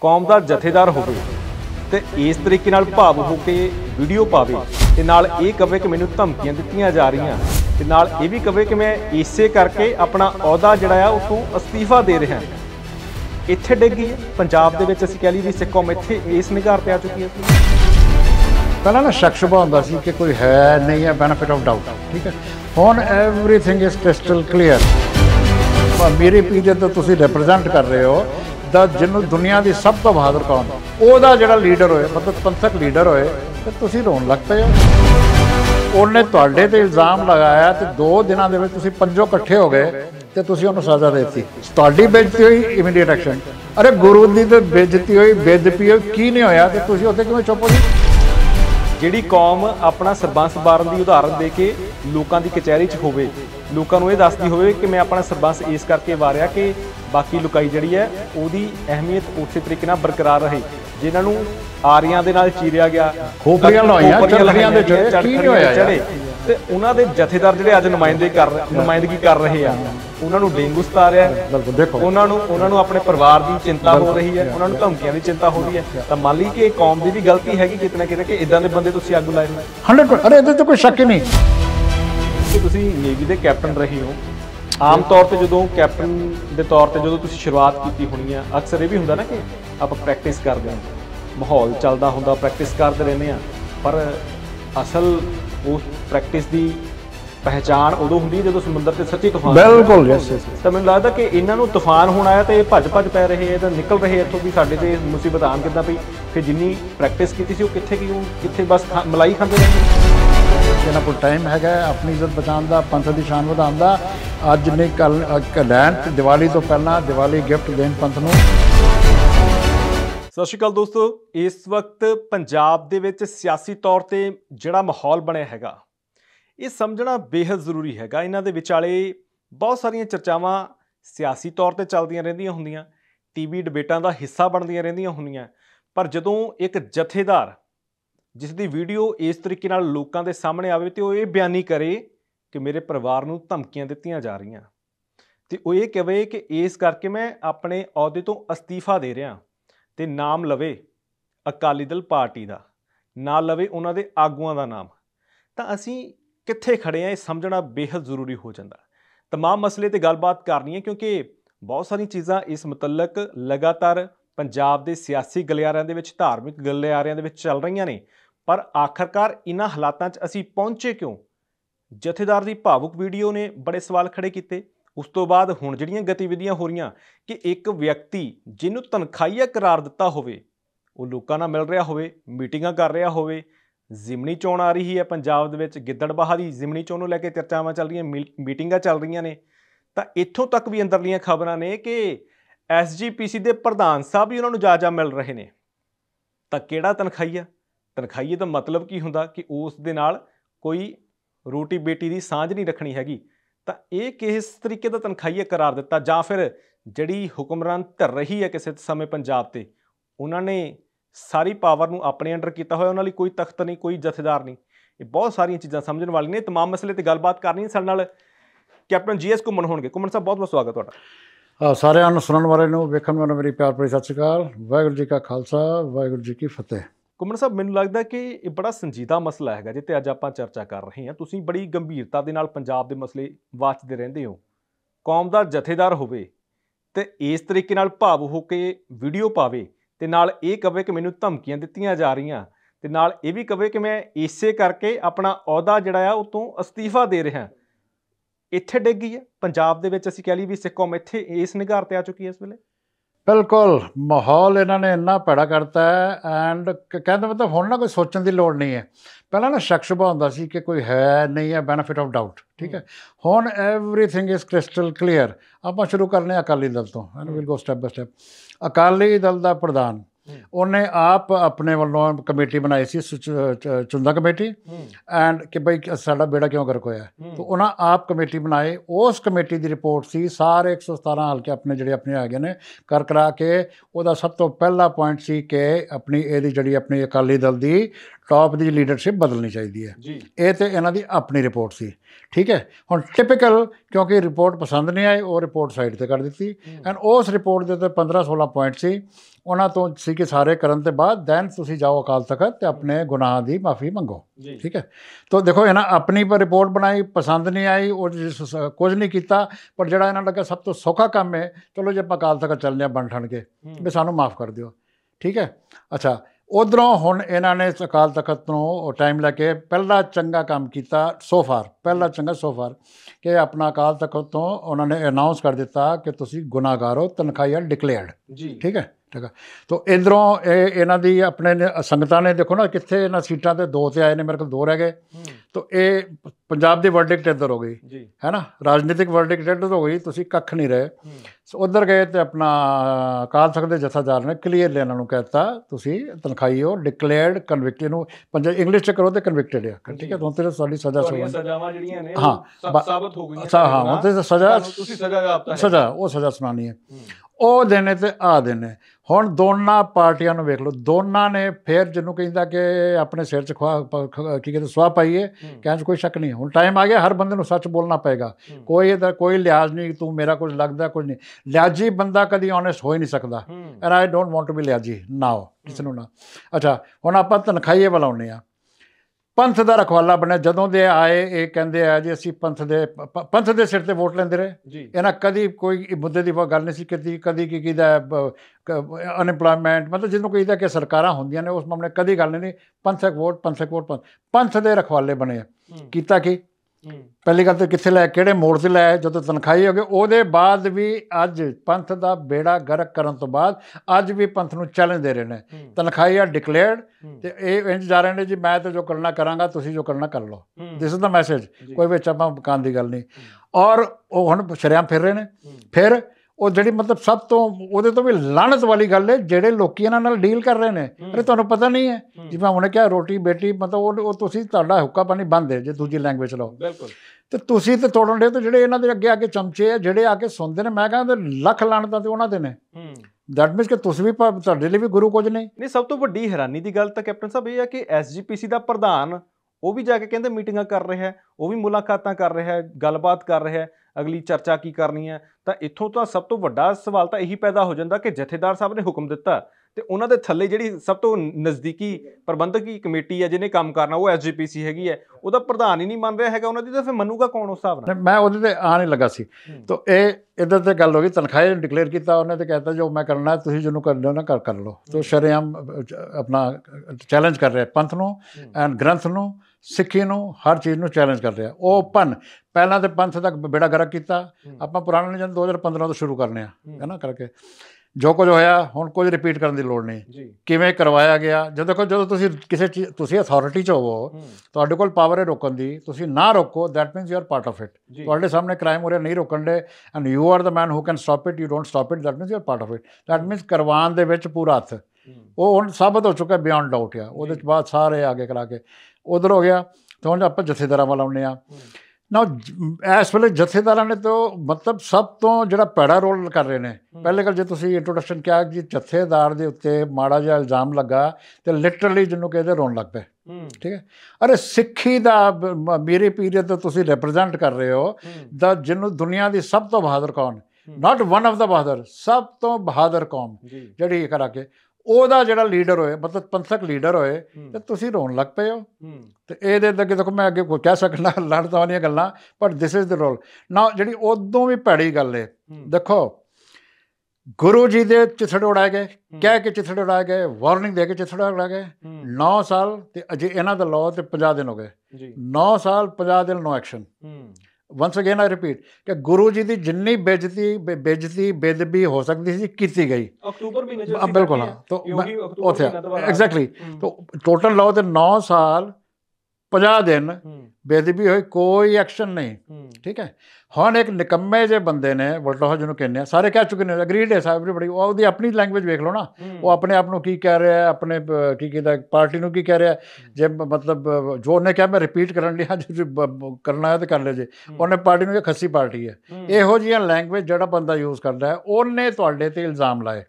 ਕੌਮ ਦਾ ਜਥੇਦਾਰ ਹੋਵੇ ਤੇ ਇਸ ਤਰੀਕੇ ਨਾਲ ਭਾਵ ਹੋ ਕੇ ਵੀਡੀਓ ਪਾਵੇ ਤੇ ਨਾਲ ਇਹ ਕਵੇ ਕਿ ਮੈਨੂੰ ਧਮਕੀਆਂ ਦਿੱਤੀਆਂ ਜਾ ਰਹੀਆਂ ਤੇ ਨਾਲ ਇਹ ਵੀ ਕਵੇ ਕਿ ਮੈਂ ਇਸੇ ਕਰਕੇ ਆਪਣਾ ਅਹੁਦਾ ਜਿਹੜਾ ਆ ਉਸ ਤੋਂ ਅਸਤੀਫਾ ਦੇ ਰਿਹਾ ਇੱਥੇ ਡਿੱਗੀ ਪੰਜਾਬ ਦੇ ਵਿੱਚ ਅਸੀਂ ਕਹਿ ਲਈ ਵੀ ਸਿੱਖ ਇੱਥੇ ਇਸ ਨਿਗਾਰ ਤੇ ਆ ਚੁੱਕੀ ਹੈ ਪਹਿਲਾਂ ਨਾ ਸ਼ੱਕ ਸ਼ਬਾ ਹੁੰਦਾ ਸੀ ਕਿ ਕੋਈ ਹੈ ਨਹੀਂ ਹੈ ਬੈਨੀਫਿਟ ਆਫ ਡਾਊਟ ਠੀਕ ਹੈ ਹੁਣ एवरीथिंग ਇਜ਼ ਕ੍ਰਿਸਟਲ ਕਲੀਅਰ ਪਰ ਮੇਰੇ ਪੀਜੇ ਤਾਂ ਤੁਸੀਂ ਰਿਪਰੈਜ਼ੈਂਟ ਕਰ ਰਹੇ ਹੋ ਦਾ ਜਿਹਨੂੰ ਦੁਨੀਆ ਦੀ ਸਭ ਤੋਂ ਬਹਾਦਰ ਕੌਮ ਉਹਦਾ ਜਿਹੜਾ ਲੀਡਰ ਹੋਏ ਮਤਲਬ ਪੰਥਕ ਲੀਡਰ ਹੋਏ ਤੇ ਤੁਸੀਂ ਰੋਣ ਲੱਗ ਪਏ ਹੋ ਉਹਨੇ ਤੁਹਾਡੇ ਤੇ ਇਲਜ਼ਾਮ ਲਗਾਇਆ ਤੇ 2 ਦਿਨਾਂ ਦੇ ਵਿੱਚ ਤੁਸੀਂ ਪੰਜੋ ਇਕੱਠੇ ਹੋ ਗਏ ਤੇ ਤੁਸੀਂ ਉਹਨੂੰ ਸਜ਼ਾ ਦਿੱਤੀ ਤੁਹਾਡੀ ਬੇਇੱਜ਼ਤੀ ਹੋਈ ਇਮੀਡੀਏਟ ਐਕਸ਼ਨ ਅਰੇ ਗੁਰੂ ਦੀ ਤੇ ਬੇਇੱਜ਼ਤੀ ਹੋਈ ਬੇਦਪੀ ਹੋਈ ਕੀ ਨਹੀਂ ਹੋਇਆ ਤੇ ਤੁਸੀਂ ਉੱਥੇ ਕਿਵੇਂ ਚੁੱਪ ਹੋ ਗਏ ਜਿਹੜੀ ਕੌਮ ਆਪਣਾ ਸਰਬੰਸ ਬਾਰਨ ਦੀ ਉਦਾਹਰਨ ਦੇ ਕੇ ਲੋਕਾਂ ਦੀ ਕਚਹਿਰੀ 'ਚ ਹੋਵੇ ਲੋਕਾਂ ਨੂੰ ਇਹ ਦੱਸਦੀ ਹੋਵੇ ਕਿ ਮੈਂ ਆਪਣਾ ਸਰਬੰਸ ਇਸ ਕਰਕੇ ਵਾਰਿਆ ਕਿ ਬਾਕੀ ਲੁਕਾਈ ਜਿਹੜੀ ਹੈ ਉਹਦੀ ਅਹਿਮੀਅਤ ਉਸੇ ਤਰੀਕੇ ਨਾਲ ਬਰਕਰਾਰ ਰਹੇ ਜਿਨ੍ਹਾਂ ਨੂੰ ਆਰੀਆਂ ਦੇ ਨਾਲ ਚੀਰਿਆ ਗਿਆ ਖੋਪਰੀਆਂ ਬਣਾਈਆਂ ਚੜਖੜੀਆਂ ਦੇ ਚੜ੍ਹੇ ਤੇ ਉਹਨਾਂ ਦੇ ਜਥੇਦਾਰ ਜਿਹੜੇ ਅੱਜ ਨੁਮਾਇੰਦੇ ਕਰ ਨੁਮਾਇੰਦਗੀ ਕਰ ਰਹੇ ਆ ਉਹਨਾਂ ਨੂੰ ਡੇਂਗੂ ਸਤਾ ਰਿਹਾ ਉਹਨਾਂ ਨੂੰ ਉਹਨਾਂ ਨੂੰ ਆਪਣੇ ਪਰਿਵਾਰ ਦੀ ਚਿੰਤਾ ਹੋ ਰਹੀ ਹੈ ਉਹਨਾਂ ਨੂੰ ਧਮਕੀਆਂ ਦੀ ਚਿੰਤਾ ਹੋ ਰਹੀ ਹੈ ਤਾਂ ਮੰਨ ਲਈ ਕਿ ਇਹ ਕੌਮ ਦੀ ਵੀ ਗਲਤੀ ਹੈਗੀ ਕਿਤਨਾ ਕਿਤੇ ਕਿ ਇਦਾਂ ਦੇ ਬੰਦੇ ਤੁਸੀਂ ਅੱਗ ਲਾਏ 100 ਅਰੇ ਇਹਦੇ ਤੇ ਕੋਈ ਸ਼ੱਕ ਹੀ ਨਹੀਂ ਕਿ ਤੁਸੀਂ ਨੇਵੀ ਦੇ ਕੈਪਟਨ ਰਹੇ ਹੋ ਆਮ ਤੌਰ ਤੇ ਜਦੋਂ ਕੈਪਟਨ ਦੇ ਤੌਰ ਤੇ ਜਦੋਂ ਤੁਸੀਂ ਸ਼ੁਰੂਆਤ ਕੀਤੀ ਹੋਣੀ ਆ ਅਕਸਰ ਇਹ ਵੀ ਹੁੰਦਾ ਨਾ ਕਿ ਆਪਾਂ ਪ੍ਰੈਕਟਿਸ ਕਰਦੇ ਹਾਂ ਮਾਹੌਲ ਚੱਲਦਾ ਹੁੰਦਾ ਪ੍ਰੈਕਟਿਸ ਕਰਦੇ ਰਹਿੰਦੇ ਆ ਪਰ ਅਸਲ ਉਸ ਪ੍ਰੈਕਟਿਸ ਦੀ ਪਹਿਚਾਣ ਉਦੋਂ ਹੁੰਦੀ ਜਦੋਂ ਸਮੁੰਦਰ ਤੇ ਸੱਚੀ ਤੂਫਾਨ ਬਿਲਕੁਲ ਯੈਸ ਯੈਸ ਤਾਂ ਮੈਨੂੰ ਲੱਗਦਾ ਕਿ ਇਹਨਾਂ ਨੂੰ ਤੂਫਾਨ ਹੋਣ ਆਇਆ ਤੇ ਇਹ ਭੱਜ ਭੱਜ ਪੈ ਰਹੇ ਇਹ ਤਾਂ ਨਿਕਲ ਰਹੇ ਇੱਥੋਂ ਵੀ ਸਾਡੇ ਤੇ ਮੁਸੀਬਤ ਆਣ ਕਿੱਦਾਂ ਪਈ ਫਿਰ ਜਿੰਨੀ ਪ੍ਰੈਕਟਿਸ ਕੀਤੀ ਸੀ ਉਹ ਕਿੱਥੇ ਗਈ ਉਹ ਕਿੱਥੇ ਬਸ ਮਲਾਈ ਖਾਂਦੇ ਰਹੇ ਇਹਨਾਂ ਕੋਲ ਟਾਈਮ ਹੈਗਾ ਆਪਣੀ ਇੱਜ਼ਤ ਬਚਾਉਣ ਦਾ ਪੰਥ ਦੀ ਸ਼ਾਨ ਵਧਾਉਣ ਦਾ ਅੱਜ ਨਹੀਂ ਕੱਲ ਲੈਣ ਦੀਵਾਲੀ ਤੋਂ ਪਹਿਲਾਂ ਦੀਵਾਲੀ ਗਿਫਟ ਦੇਣ ਪੰਥ ਨੂੰ ਸਤਿ ਸ਼੍ਰੀ ਅਕਾਲ ਦੋਸਤੋ ਇਸ ਵਕਤ ਪੰਜਾਬ ਦੇ ਵਿੱਚ ਸਿਆਸੀ ਤੌਰ ਤੇ ਜਿਹੜਾ ਮਾਹੌਲ ਬਣਿਆ ਹੈਗਾ ਇਹ ਸਮਝਣਾ ਬੇਹੱਦ ਜ਼ਰੂਰੀ ਹੈਗਾ ਇਹਨਾਂ ਦੇ ਵਿਚਾਲੇ ਬਹੁਤ ਸਾਰੀਆਂ ਚਰਚਾਵਾਂ ਸਿਆਸੀ ਤੌਰ ਤੇ ਚੱਲਦੀਆਂ ਰਹਿੰਦੀਆਂ ਹੁੰਦੀਆਂ ਟੀਵੀ ਡਿਬੇਟਾਂ ਦਾ ਹਿੱਸਾ ਬਣਦੀਆਂ ਰਹਿੰਦੀਆਂ ਹੁੰਦੀਆਂ ਪਰ ਜਦੋਂ ਇੱਕ ਜਥੇਦਾਰ ਜਿਸ ਦੀ ਵੀਡੀਓ ਇਸ ਤਰੀਕੇ ਨਾਲ ਲੋਕਾਂ ਦੇ ਸਾਹਮਣੇ ਆਵੇ ਤੇ ਉਹ ਇਹ ਬਿਆਨੀ ਕਰੇ ਕਿ ਮੇਰੇ ਪਰਿਵਾਰ ਨੂੰ ਧਮਕੀਆਂ ਦਿੱਤੀਆਂ ਜਾ ਰਹੀਆਂ ਤੇ ਉਹ ਇਹ ਕਹਵੇ ਕਿ ਇਸ ਕਰਕੇ ਮੈਂ ਆਪਣੇ ਅਹੁਦੇ ਤੋਂ ਅਸਤੀਫਾ ਦੇ ਰਿਹਾ ਤੇ ਨਾਮ ਲਵੇ ਅਕਾਲੀ ਦਲ ਪਾਰਟੀ ਦਾ ਨਾ ਲਵੇ ਉਹਨਾਂ ਦੇ ਆਗੂਆਂ ਦਾ ਨਾਮ ਤਾਂ ਅਸੀਂ ਕਿੱਥੇ ਖੜੇ ਆ ਇਹ ਸਮਝਣਾ ਬੇਹੱਦ ਜ਼ਰੂਰੀ ਹੋ ਜਾਂਦਾ तमाम ਮਸਲੇ ਤੇ ਗੱਲਬਾਤ ਕਰਨੀ ਹੈ ਕਿਉਂਕਿ ਬਹੁਤ ਸਾਰੀਆਂ ਚੀਜ਼ਾਂ ਇਸ ਮੁਤਲਕ ਲਗਾਤਾਰ ਪੰਜਾਬ ਦੇ ਸਿਆਸੀ ਗਲਿਆਰਿਆਂ ਦੇ ਵਿੱਚ ਧਾਰਮਿਕ ਗਲਿਆਰਿਆਂ ਦੇ ਵਿੱਚ ਚੱਲ ਰਹੀਆਂ ਨੇ ਪਰ ਆਖਰਕਾਰ ਇਨ੍ਹਾਂ ਹਾਲਾਤਾਂ 'ਚ ਅਸੀਂ ਪਹੁੰਚੇ ਕਿਉਂ ਜਥੇਦਾਰ ਦੀ ਭਾਵੁਕ ਵੀਡੀਓ ਨੇ ਬੜੇ ਸਵਾਲ ਖੜੇ ਕੀਤੇ ਉਸ ਤੋਂ ਬਾਅਦ ਹੁਣ ਜਿਹੜੀਆਂ ਗਤੀਵਿਧੀਆਂ ਹੋ ਰਹੀਆਂ ਕਿ ਇੱਕ ਵਿਅਕਤੀ ਜਿਹਨੂੰ ਤਨਖਾਹੀਆ ਕਰਾਰ ਦਿੱਤਾ ਹੋਵੇ ਉਹ ਲੋਕਾਂ ਨਾਲ ਮਿਲ ਰਿਹਾ ਹੋਵੇ ਮੀਟਿੰਗਾਂ ਕਰ ਰਿਹਾ ਹੋਵੇ ਜ਼ਿਮਨੀ ਚੋਣ ਆ ਰਹੀ ਹੈ ਪੰਜਾਬ ਦੇ ਵਿੱਚ ਗਿੱਦੜਬਾਹਾ ਦੀ ਜ਼ਿਮਨੀ ਚੋਣ ਨੂੰ ਲੈ ਕੇ ਚਰਚਾਵਾਂ ਚੱਲ ਰਹੀਆਂ ਮੀਟਿੰਗਾਂ ਚੱਲ ਰਹੀਆਂ ਨੇ ਤਾਂ ਇੱਥੋਂ ਤੱਕ ਵੀ ਅੰਦਰਲੀਆਂ ਖਬਰਾਂ ਨੇ ਕਿ ਐਸਜੀਪੀਸੀ ਦੇ ਪ੍ਰਧਾਨ ਸਾਹਿਬ ਵੀ ਉਹਨਾਂ ਨੂੰ ਜਾਜਾ ਮਿਲ ਰਹੇ ਨੇ ਤਾਂ ਕਿਹੜਾ ਤਨਖਾਹੀਆ ਤਨਖਾਹੀਏ ਦਾ ਮਤਲਬ ਕੀ ਹੁੰਦਾ ਕਿ ਉਸ ਦੇ ਨਾਲ ਕੋਈ ਰੋਟੀ ਬੇਟੀ ਦੀ ਸਾਂਝ ਨਹੀਂ ਰੱਖਣੀ ਹੈਗੀ ਤਾਂ ਇਹ ਕਿਸ ਤਰੀਕੇ ਦਾ ਹੈ ਕਰਾਰ ਦਿੱਤਾ ਜਾਂ ਫਿਰ ਜਿਹੜੀ ਹੁਕਮਰਾਨ ਧਰ ਰਹੀ ਹੈ ਕਿਸੇ ਸਮੇਂ ਪੰਜਾਬ ਤੇ ਉਹਨਾਂ ਨੇ ਸਾਰੀ ਪਾਵਰ ਨੂੰ ਆਪਣੇ ਅੰਡਰ ਕੀਤਾ ਹੋਇਆ ਉਹਨਾਂ ਲਈ ਕੋਈ ਤਖਤ ਨਹੀਂ ਕੋਈ ਜਥੇਦਾਰ ਨਹੀਂ ਇਹ ਬਹੁਤ ਸਾਰੀਆਂ ਚੀਜ਼ਾਂ ਸਮਝਣ ਵਾਲੀ ਨੇ ਤਮਾਮ ਮਸਲੇ ਤੇ ਗੱਲਬਾਤ ਕਰਨੀ ਹੈ ਸਾਡੇ ਨਾਲ ਕੈਪਟਨ ਜੀਐਸ ਕੁਮਨ ਹੋਣਗੇ ਕੁਮਨ ਸਾਹਿਬ ਬਹੁਤ ਬਹੁਤ ਸਵਾਗਤ ਤੁਹਾਡਾ ਸਾਰਿਆਂ ਨੂੰ ਸੁਣਨ ਵਾਲੇ ਨੂੰ ਵੇਖਣ ਵਾਲੇ ਮੇਰੀ ਪਿਆਰ ਭਰੀ ਸਤਿ ਸ਼੍ਰੀ ਅਕਾਲ ਵਾਹਿਗੁਰੂ ਜੀ ਕਾ ਖਾਲਸਾ ਵਾਹਿਗੁਰੂ ਜੀ ਕੀ ਫਤਿਹ ਕੁਮਰ ਸਾਹਿਬ ਮੈਨੂੰ ਲੱਗਦਾ ਕਿ ਇਹ ਬੜਾ ਸੰਜੀਦਾ ਮਸਲਾ ਹੈਗਾ ਜਿੱਤੇ ਅੱਜ ਆਪਾਂ ਚਰਚਾ ਕਰ ਰਹੇ ਹਾਂ ਤੁਸੀਂ ਬੜੀ ਗੰਭੀਰਤਾ ਦੇ ਨਾਲ ਪੰਜਾਬ ਦੇ ਮਸਲੇ ਵਾਚਦੇ ਰਹਿੰਦੇ ਹੋ ਕੌਮ ਦਾ ਜਥੇਦਾਰ ਹੋਵੇ ਤੇ ਇਸ ਤਰੀਕੇ ਨਾਲ ਭਾਵ ਹੋ ਕੇ ਵੀਡੀਓ ਪਾਵੇ ਤੇ ਨਾਲ ਇਹ ਕਵੇ ਕਿ ਮੈਨੂੰ ਧਮਕੀਆਂ ਦਿੱਤੀਆਂ ਜਾ ਰਹੀਆਂ ਤੇ ਨਾਲ ਇਹ ਵੀ ਕਵੇ ਕਿ ਮੈਂ ਇਸੇ ਕਰਕੇ ਆਪਣਾ ਅਹੁਦਾ ਜਿਹੜਾ ਆ ਉਹ ਤੋਂ ਅਸਤੀਫਾ ਦੇ ਰਿਹਾ ਇੱਥੇ ਡਿੱਗ ਗਈ ਹੈ ਪੰਜਾਬ ਦੇ ਵਿੱਚ ਅਸੀਂ ਕਹਿ ਲਈ ਵੀ ਸਿੱਖ ਕੌਮ ਇੱਥੇ ਇਸ ਨਿਗਾਰ ਤੇ ਆ ਚੁੱਕੀ ਹੈ ਇਸ ਵੇਲੇ ਬਿਲਕੁਲ ਮਾਹੌਲ ਇਹਨਾਂ ਨੇ ਇੰਨਾ ਭੜਾ ਕਰਤਾ ਹੈ ਐਂਡ ਕਹਿੰਦਾ ਮਤਲਬ ਹੁਣ ਨਾ ਕੋਈ ਸੋਚਣ ਦੀ ਲੋੜ ਨਹੀਂ ਹੈ ਪਹਿਲਾਂ ਨਾ ਸ਼ੱਕ ਸ਼ਬਾ ਹੁੰਦਾ ਸੀ ਕਿ ਕੋਈ ਹੈ ਨਹੀਂ ਹੈ ਬੈਨੀਫਿਟ ਆਫ ਡਾਊਟ ਠੀਕ ਹੈ ਹੁਣ एवरीथिंग ਇਜ਼ ਕ੍ਰਿਸਟਲ ਕਲੀਅਰ ਆਪਾਂ ਸ਼ੁਰੂ ਕਰਨੇ ਆ ਅਕਾਲੀ ਦਲ ਤੋਂ and we'll go step by step Akali Dal ਦਾ ਪ੍ਰਧਾਨ ਉਹਨੇ ਆਪ ਆਪਣੇ ਵੱਲੋਂ ਕਮੇਟੀ ਬਣਾਈ ਸੀ ਚੁੰਦਾ ਕਮੇਟੀ ਐਂਡ ਕਿ ਬਈ ਸਾਡਾ ਬੇੜਾ ਕਿਉਂ ਗਰਕ ਹੋਇਆ ਤੋਂ ਉਹਨਾਂ ਆਪ ਕਮੇਟੀ ਬਣਾਏ ਉਸ ਕਮੇਟੀ ਦੀ ਰਿਪੋਰਟ ਸੀ ਸਾਰੇ 117 ਹਲਕੇ ਆਪਣੇ ਜਿਹੜੇ ਆਪਣੇ ਆ ਗਏ ਨੇ ਕਰ ਕਰਾ ਕੇ ਉਹਦਾ ਸਭ ਤੋਂ ਪਹਿਲਾ ਪੁਆਇੰਟ ਸੀ ਕਿ ਆਪਣੀ ਇਹਦੀ ਜਿਹੜੀ ਆਪਣੀ ਅਕਾਲੀ ਦਲ ਦੀ ਟੌਪ ਦੀ ਲੀਡਰਸ਼ਿਪ ਬਦਲਣੀ ਚਾਹੀਦੀ ਹੈ ਇਹ ਤੇ ਇਹਨਾਂ ਦੀ ਆਪਣੀ ਰਿਪੋਰਟ ਸੀ ਠੀਕ ਹੈ ਹੁਣ ਟਿਪੀਕਲ ਕਿਉਂਕਿ ਰਿਪੋਰਟ ਪਸੰਦ ਨਹੀਂ ਆਈ ਉਹ ਰਿਪੋਰਟ ਸਾਈਡ ਤੇ ਕਰ ਦਿੱਤੀ ਐਂਡ ਉਸ ਰਿਪੋਰਟ ਦੇ ਤੇ 15 16 ਪੁਆਇੰਟ ਸੀ ਉਹਨਾਂ ਤੋਂ ਸਿੱਖੇ ਸਾਰੇ ਕਰਨ ਤੇ ਬਾਅਦ ਦੈਨ ਤੁਸੀਂ ਜਾਓ ਅਕਾਲ ਤਖਤ ਤੇ ਆਪਣੇ ਗੁਨਾਹ ਦੀ ਮਾਫੀ ਮੰਗੋ ਠੀਕ ਹੈ ਤਾਂ ਦੇਖੋ ਇਹਨਾਂ ਆਪਣੀ ਪਰ ਰਿਪੋਰਟ ਬਣਾਈ ਪਸੰਦ ਨਹੀਂ ਆਈ ਉਹ ਕੁਝ ਨਹੀਂ ਕੀਤਾ ਪਰ ਜਿਹੜਾ ਇਹਨਾਂ ਲੱਗਾ ਸਭ ਤੋਂ ਸੌਖਾ ਕੰਮ ਹੈ ਚਲੋ ਜੇ ਆਪਾਂ ਅਕਾਲ ਤਖਤ ਚੱਲਦੇ ਆ ਬਣ ਠਣ ਕੇ ਵੀ ਸਾਨੂੰ ਮਾਫ ਕਰ ਦਿਓ ਠੀਕ ਹੈ ਅੱਛਾ ਉਧਰੋਂ ਹੁਣ ਇਹਨਾਂ ਨੇ ਅਕਾਲ ਤਖਤ ਤੋਂ ਟਾਈਮ ਲੈ ਕੇ ਪਹਿਲਾ ਚੰਗਾ ਕੰਮ ਕੀਤਾ ਸੋ ਫਾਰ ਪਹਿਲਾ ਚੰਗਾ ਸੋ ਫਾਰ ਕਿ ਆਪਣਾ ਅਕਾਲ ਤਖਤ ਤੋਂ ਉਹਨਾਂ ਨੇ ਅਨਾਉਂਸ ਕਰ ਦਿੱਤਾ ਕਿ ਤੁਸੀਂ ਗੁਨਾਹਗਾਰ ਹੋ ਤਨਖਾਹਾਂ ਡਿਕਲੇਅਰਡ ਜੀ ਠੀਕ ਹੈ ਠੀਕ ਹੈ ਤੋਂ ਇਧਰੋਂ ਇਹ ਇਹਨਾਂ ਦੀ ਆਪਣੇ ਸੰਗਤਾਂ ਨੇ ਦੇਖੋ ਨਾ ਕਿੱਥੇ ਇਹਨਾਂ ਸੀਟਾਂ ਤੇ ਦੋ ਤੇ ਆਏ ਨੇ ਮੇਰੇ ਕੋਲ ਦੋ ਰਹਿ ਗਏ ਤਾਂ ਇਹ ਪੰਜਾਬ ਦੇ ਵਰਡਿਕਟ ਇਧਰ ਹੋ ਗਈ ਹੈ ਨਾ ਰਾਜਨੀਤਿਕ ਵਰਡਿਕਟ ਇਧਰ ਹੋ ਗਈ ਤੁਸੀਂ ਕੱਖ ਨਹੀਂ ਰਹੇ ਸੋ ਉਧਰ ਗਏ ਤੇ ਆਪਣਾ ਕਾਲ ਸਕਦੇ ਜਥਾਦਾਰ ਨੇ ਕਲੀਅਰਲੀ ਇਹਨਾਂ ਨੂੰ ਕਹਿਤਾ ਤੁਸੀਂ ਤਨਖਾਈ ਹੋ ਡਿਕਲੇਅਰਡ ਕਨਵਿਕਟਡ ਨੂੰ ਪੰਜਾ ਇੰਗਲਿਸ਼ ਚ ਕਰੋ ਤੇ ਕਨਵਿਕਟਡ ਆ ਠੀਕ ਹੈ ਹੁਣ ਤੇ ਸਾਡੀ ਸਜ਼ਾ ਸੁਣ ਸਜ਼ਾਵਾਂ ਜਿਹੜੀਆਂ ਨੇ ਹਾਂ ਸਾਬਤ ਹੋ ਗਈਆਂ ਹਾਂ ਹੁਣ ਤੇ ਸਜ਼ਾ ਤੁਸੀਂ ਸਜ਼ਾ ਆਪਤਾ ਸਜ਼ਾ ਉਹ ਸਜ਼ਾ ਸੁਣਾਣੀ ਹੈ ਉਹ ਦੇਣੇ ਤੇ ਆ ਦੇਣੇ ਹੁਣ ਦੋਨਾਂ ਪਾਰਟੀਆਂ ਨੂੰ ਵੇਖ ਲਓ ਦੋਨਾਂ ਨੇ ਫੇਰ ਜਿਹਨੂੰ ਕਹਿੰਦਾ ਕਿ ਆਪਣੇ ਸਿਰ 'ਚ ਖਵਾ ਕੀ ਕਹਿੰਦੇ ਸਵਾ ਪਾਈਏ ਕਹਿੰਦੇ ਕੋਈ ਸ਼ੱਕ ਨਹੀਂ ਹੁਣ ਟਾਈਮ ਆ ਗਿਆ ਹਰ ਬੰਦੇ ਨੂੰ ਸੱਚ ਬੋਲਣਾ ਪਏਗਾ ਕੋਈ ਇਹਦਾ ਕੋਈ ਲਿਆਜ਼ ਨਹੀਂ ਤੂੰ ਮੇਰਾ ਕੁਝ ਲੱਗਦਾ ਕੁਝ ਨਹੀਂ ਲਿਆਜੀ ਬੰਦਾ ਕਦੀ ਓਨੈਸਟ ਹੋ ਹੀ ਨਹੀਂ ਸਕਦਾ and I don't want to be lazy now ਕਿਸ ਨੂੰ ਨਾ ਅੱਛਾ ਹੁਣ ਆਪਾਂ ਤਨਖਾਈਏ ਬੁਲਾਉਨੇ ਆ ਪੰਥ ਦਾ ਰਖਵਾਲਾ ਬਣਿਆ ਜਦੋਂ ਦੇ ਆਏ ਇਹ ਕਹਿੰਦੇ ਆ ਜੀ ਅਸੀਂ ਪੰਥ ਦੇ ਪੰਥ ਦੇ ਸਿਰ ਤੇ ਵੋਟ ਲੈਂਦੇ ਰਹੇ ਇਹਨਾਂ ਕਦੀ ਕੋਈ ਮੁੱਦੇ ਦੀ ਗੱਲ ਨਹੀਂ ਸੀ ਕੀਤੀ ਕਦੀ ਕੀ ਕੀਦਾ ਅਨਪਲਾਇਮੈਂਟ ਮਤਲਬ ਜਿਹਨੂੰ ਕਹੀਦਾ ਕਿ ਸਰਕਾਰਾਂ ਹੁੰਦੀਆਂ ਨੇ ਉਸ ਮਾਮਲੇ ਕਦੀ ਗੱਲ ਨਹੀਂ ਪੰਥਕ ਵੋਟ ਪੰਥਕ ਵੋਟ ਪੰਥ ਦੇ ਰਖਵਾਲੇ ਬਣੇ ਕੀਤਾ ਕਿ ਪਹਿਲੀ ਗੱਲ ਤੇ ਕਿੱਥੇ ਲੈ ਕਿਹੜੇ ਮੋੜ ਤੇ ਲੈ ਜਦੋਂ ਤਨਖਾਈ ਹੋ ਗਈ ਉਹਦੇ ਬਾਅਦ ਵੀ ਅੱਜ ਪੰਥ ਦਾ ਬੇੜਾ ਗਰਕ ਕਰਨ ਤੋਂ ਬਾਅਦ ਅੱਜ ਵੀ ਪੰਥ ਨੂੰ ਚੈਲੰਜ ਦੇ ਰਹੇ ਨੇ ਤਨਖਾਈ ਆ ਡਿਕਲੇਅਰਡ ਤੇ ਇਹ ਇੰਜ ਜਾ ਰਹੇ ਨੇ ਜੀ ਮੈਂ ਤਾਂ ਜੋ ਕਰਨਾ ਕਰਾਂਗਾ ਤੁਸੀਂ ਜੋ ਕਰਨਾ ਕਰ ਲਓ ਦਿਸ ਇਜ਼ ਦਾ ਮੈਸੇਜ ਕੋਈ ਵਿੱਚ ਆਪਾਂ ਮਕਾਨ ਦੀ ਗੱਲ ਨਹੀਂ ਔਰ ਉਹ ਹੁਣ ਸ਼ਰਿਆਮ ਫਿਰ ਰਹੇ ਨੇ ਫਿਰ ਉਹ ਜਿਹੜੀ ਮਤਲਬ ਸਭ ਤੋਂ ਉਹਦੇ ਤੋਂ ਵੀ ਲਾਣਤ ਵਾਲੀ ਗੱਲ ਹੈ ਜਿਹੜੇ ਲੋਕੀ ਇਹਨਾਂ ਨਾਲ ਡੀਲ ਕਰ ਰਹੇ ਨੇ ਅਰੇ ਤੁਹਾਨੂੰ ਪਤਾ ਨਹੀਂ ਹੈ ਜਿਵੇਂ ਉਹਨੇ ਕਿਹਾ ਰੋਟੀ ਬੇਟੀ ਮਤਲਬ ਉਹ ਤੁਸੀਂ ਤੁਹਾਡਾ ਹੁੱਕਾ ਪਾਣੀ ਬੰਦ ਹੈ ਜੇ ਦੂਜੀ ਲੈਂਗੁਏਜ ਲਾਓ ਬਿਲਕੁਲ ਤੇ ਤੁਸੀਂ ਤੇ ਤੋੜਨ ਦੇ ਤੇ ਜਿਹੜੇ ਇਹਨਾਂ ਦੇ ਅੱਗੇ ਆ ਕੇ ਚਮਚੇ ਆ ਜਿਹੜੇ ਆ ਕੇ ਸੁਣਦੇ ਨੇ ਮੈਂ ਕਹਿੰਦਾ ਲੱਖ ਲਾਣਤਾਂ ਤੇ ਉਹਨਾਂ ਦੇ ਨੇ ਦੈਟ ਮੀਨਸ ਕਿ ਤੁਸੀਂ ਵੀ ਤੁਹਾਡੇ ਲਈ ਵੀ ਗੁਰੂ ਕੁਝ ਨਹੀਂ ਨਹੀਂ ਸਭ ਤੋਂ ਵੱਡੀ ਹੈਰਾਨੀ ਦੀ ਗੱਲ ਤਾਂ ਕੈਪਟਨ ਸਾਹਿਬ ਇਹ ਹੈ ਕਿ ਐਸਜੀਪੀਸੀ ਦਾ ਪ੍ਰਧਾਨ ਉਹ ਵੀ ਜਾ ਕੇ ਕਹਿੰਦੇ ਮੀਟਿੰਗਾਂ ਕਰ ਰਿਹਾ ਹੈ ਉਹ ਵੀ ਮੁਲਾਕਾਤਾਂ ਕਰ ਰਿਹਾ ਹੈ ਗੱਲਬਾਤ ਕਰ ਰਿਹਾ ਹੈ ਅਗਲੀ ਚਰਚਾ ਕੀ ਕਰਨੀ ਹੈ ਤਾਂ ਇੱਥੋਂ ਤਾਂ ਸਭ ਤੋਂ ਵੱਡਾ ਸਵਾਲ ਤਾਂ ਇਹੀ ਪੈਦਾ ਹੋ ਜਾਂਦਾ ਕਿ ਜਥੇਦਾਰ ਸਾਹਿਬ ਨੇ ਹੁਕਮ ਦਿੱਤਾ ਤੇ ਉਹਨਾਂ ਦੇ ਥੱਲੇ ਜਿਹੜੀ ਸਭ ਤੋਂ ਨਜ਼ਦੀਕੀ ਪ੍ਰਬੰਧਕੀ ਕਮੇਟੀ ਹੈ ਜਿਹਨੇ ਕੰਮ ਕਰਨਾ ਉਹ ਐਸਜੀਪੀਸੀ ਹੈਗੀ ਹੈ ਉਹਦਾ ਪ੍ਰਧਾਨ ਹੀ ਨਹੀਂ ਮੰਨ ਰਿਹਾ ਹੈਗਾ ਉਹਨਾਂ ਦੀ ਤਾਂ ਫਿਰ ਮੰਨੂਗਾ ਕੌਣ ਉਸ ਹਿਸਾਬ ਨਾਲ ਮੈਂ ਉਹਦੇ ਤੇ ਆ ਨਹੀਂ ਲੱਗਾ ਸੀ ਤਾਂ ਇਹ ਇਧਰ ਤੇ ਗੱਲ ਹੋ ਗਈ ਤਨਖਾਹ ਡਿਕਲੇਅਰ ਕੀਤਾ ਉਹਨੇ ਤੇ ਕਹਿੰਦਾ ਜੋ ਮੈਂ ਕਰਨਾ ਤੁਸੀਂ ਜਿਹਨੂੰ ਕਰਨਾ ਨਾ ਕਰ ਕਰ ਲਓ ਤੋਂ ਸ਼ਰੇਆਮ ਆਪਣਾ ਚੈਲੰਜ ਕਰ ਰਿਹਾ ਪੰਥ ਨੂੰ ਐਂਡ ਗ੍ਰੰਥ ਨੂੰ ਸਿੱਖੀ ਨੂੰ ਹਰ ਚੀਜ਼ ਨੂੰ ਚੈਲੰਜ ਕਰ ਰਿਹਾ ਉਹ ਪੰਨ ਪਹਿਲਾਂ ਤੇ ਪੰਥ ਤੱਕ ਬੇੜਾ ਗਰਕ ਕੀਤਾ ਆਪਾਂ ਪੁਰਾਣਾ ਜਨ 2015 ਤੋਂ ਸ਼ੁਰੂ ਕਰਨੇ ਆ ਹੈਨਾ ਕਰਕੇ ਜੋ ਕੁਝ ਹੋਇਆ ਹੁਣ ਕੁਝ ਰਿਪੀਟ ਕਰਨ ਦੀ ਲੋੜ ਨਹੀਂ ਕਿਵੇਂ ਕਰਵਾਇਆ ਗਿਆ ਜਦੋਂ ਦੇਖੋ ਜਦੋਂ ਤੁਸੀਂ ਕਿਸੇ ਤੁਸੀਂ ਅਥਾਰਟੀ ਚ ਹੋਵੋ ਤੁਹਾਡੇ ਕੋਲ ਪਾਵਰ ਹੈ ਰੋਕਣ ਦੀ ਤੁਸੀਂ ਨਾ ਰੋਕੋ that means you are part of it ਤੁਹਾਡੇ ਸਾਹਮਣੇ ਕ੍ਰਾਈਮ ਹੋ ਰਿਹਾ ਨਹੀਂ ਰੋਕਣ ਦੇ and you are the man who can stop it you don't stop it that means you are part of it that means ਕਰਵਾਣ ਦੇ ਵਿੱਚ ਪੂਰਾ ਹੱਥ ਉਹ ਹੁਣ ਸਾਬਤ ਹੋ ਚੁੱਕਾ ਬਿਯੋਂਡ ਡਾਊਟ ਆ ਉਹਦੇ ਬਾਅਦ ਸਾਰੇ ਆਗੇ ਕਰਾ ਕੇ ਉਧਰ ਹੋ ਗਿਆ ਤਾਂ ਹੁਣ ਆਪਾਂ ਜਥੇਦਾਰਾਂ ਵਾਲਾ ਆਉਨੇ ਆ ਨਾ ਇਸ ਵੇਲੇ ਜਥੇਦਾਰਾਂ ਨੇ ਤਾਂ ਮਤਲਬ ਸਭ ਤੋਂ ਜਿਹੜਾ ਪੈੜਾ ਰੋਲ ਕਰ ਰਹੇ ਨੇ ਪਹਿਲੇ ਗੱਲ ਜੇ ਤੁਸੀਂ ਇੰਟਰੋਡਕਸ਼ਨ ਕਿਹਾ ਕਿ ਜਥੇਦਾਰ ਦੇ ਉੱਤੇ ਮਾੜਾ ਜਿਹਾ ਇਲਜ਼ਾਮ ਲੱਗਾ ਤੇ ਲਿਟਰਲੀ ਜਿੰਨੂੰ ਕਹਿੰਦੇ ਰੋਣ ਲੱਗ ਪਏ ਠੀਕ ਹੈ ਅਰੇ ਸਿੱਖੀ ਦਾ ਮੇਰੇ ਪੀਰੀਅਡ ਤੋਂ ਤੁਸੀਂ ਰਿਪਰੈਜ਼ੈਂਟ ਕਰ ਰਹੇ ਹੋ ਦਾ ਜਿੰਨੂੰ ਦੁਨੀਆ ਦੀ ਸਭ ਤੋਂ ਬਹਾਦਰ ਕੌਣ ਨਾਟ ਵਨ ਆਫ ਦਾ ਬਹਾਦਰ ਸਭ ਤੋਂ ਬਹਾਦਰ ਕੌਮ ਜਿਹੜੀ ਇਹ ਕਰਾ ਕੇ ਉਹਦਾ ਜਿਹੜਾ ਲੀਡਰ ਹੋਏ ਮਤਲਬ ਪੰਥਕ ਲੀਡਰ ਹੋਏ ਤੇ ਤੁਸੀਂ ਰੋਣ ਲੱਗ ਪਏ ਹੋ ਤੇ ਇਹਦੇ ਅੱਗੇ ਦੇਖੋ ਮੈਂ ਅੱਗੇ ਕੋਈ ਕਹਿ ਸਕਣਾ ਲੜਦਾ ਵਾਲੀਆਂ ਗੱਲਾਂ ਪਰ ਥਿਸ ਇਜ਼ ਦ ਰੋਲ ਨਾ ਜਿਹੜੀ ਉਦੋਂ ਵੀ ਭੈੜੀ ਗੱਲ ਹੈ ਦੇਖੋ ਗੁਰੂ ਜੀ ਦੇ ਚਿੱਥੜ ਉਡਾਏ ਗਏ ਕਹਿ ਕੇ ਚਿੱਥੜ ਉਡਾਏ ਗਏ ਵਾਰਨਿੰਗ ਦੇ ਕੇ ਚਿੱਥੜ ਉਡਾਏ ਗਏ 9 ਸਾਲ ਤੇ ਅਜੇ ਇਹਨਾਂ ਦਾ ਲਾਅ ਤੇ 50 ਦਿਨ ਹੋ ਗਏ 9 ਸਾਲ 50 ਦਿਨ no action once again a repeat ਕਿ ਗੁਰੂ ਜੀ ਦੀ ਜਿੰਨੀ ਬੇਇੱਜ਼ਤੀ ਬੇਇੱਜ਼ਤੀ ਬੇਦਬੀ ਹੋ ਸਕਦੀ ਸੀ ਕੀਤੀ ਗਈ ਅਕਤੂਬਰ ਮਹੀਨੇ ਚ ਬਿਲਕੁਲ ਹਾਂ ਤੋਂ ਉੱਥੇ ਐਗਜ਼ੈਕਟਲੀ ਤਾਂ ਟੋਟਲ ਲਾਓ ਤੇ 9 ਸਾਲ 50 ਦਿਨ ਬੇਦਬੀ ਹੋਈ ਕੋਈ ਐਕਸ਼ਨ ਨਹੀਂ ਠੀਕ ਹੈ ਹੁਣ ਇੱਕ ਨਿਕੰਮੇ ਜੇ ਬੰਦੇ ਨੇ ਵਲਟੋਹ ਜਿਹਨੂੰ ਕਹਿੰਦੇ ਆ ਸਾਰੇ ਕਹਿ ਚੁੱਕੇ ਨੇ ਅਗਰੀਡ ਹੈ ਸਾਹਿਬ ਬੜੀ ਉਹਦੀ ਆਪਣੀ ਲੈਂਗੁਏਜ ਵੇਖ ਲਓ ਨਾ ਉਹ ਆਪਣੇ ਆਪ ਨੂੰ ਕੀ ਕਹਿ ਰਿਹਾ ਆਪਣੇ ਕੀ ਕਹਿੰਦਾ ਪਾਰਟੀ ਨੂੰ ਕੀ ਕਹਿ ਰਿਹਾ ਜੇ ਮਤਲਬ ਜੋ ਉਹਨੇ ਕਿਹਾ ਮੈਂ ਰਿਪੀਟ ਕਰਨ ਲਈ ਜੇ ਕਰਨਾ ਹੈ ਤਾਂ ਕਰ ਲਿਓ ਜੇ ਉਹਨੇ ਪਾਰਟੀ ਨੂੰ ਇਹ ਖੱਸੀ ਪਾਰਟੀ ਹੈ ਇਹੋ ਜਿਹੀਆਂ ਲੈਂਗੁਏਜ ਜਿਹੜਾ ਬੰਦਾ ਯੂਜ਼ ਕਰਦਾ ਹੈ ਉਹਨੇ ਤੁਹਾਡੇ ਤੇ ਇਲਜ਼ਾਮ ਲਾਏ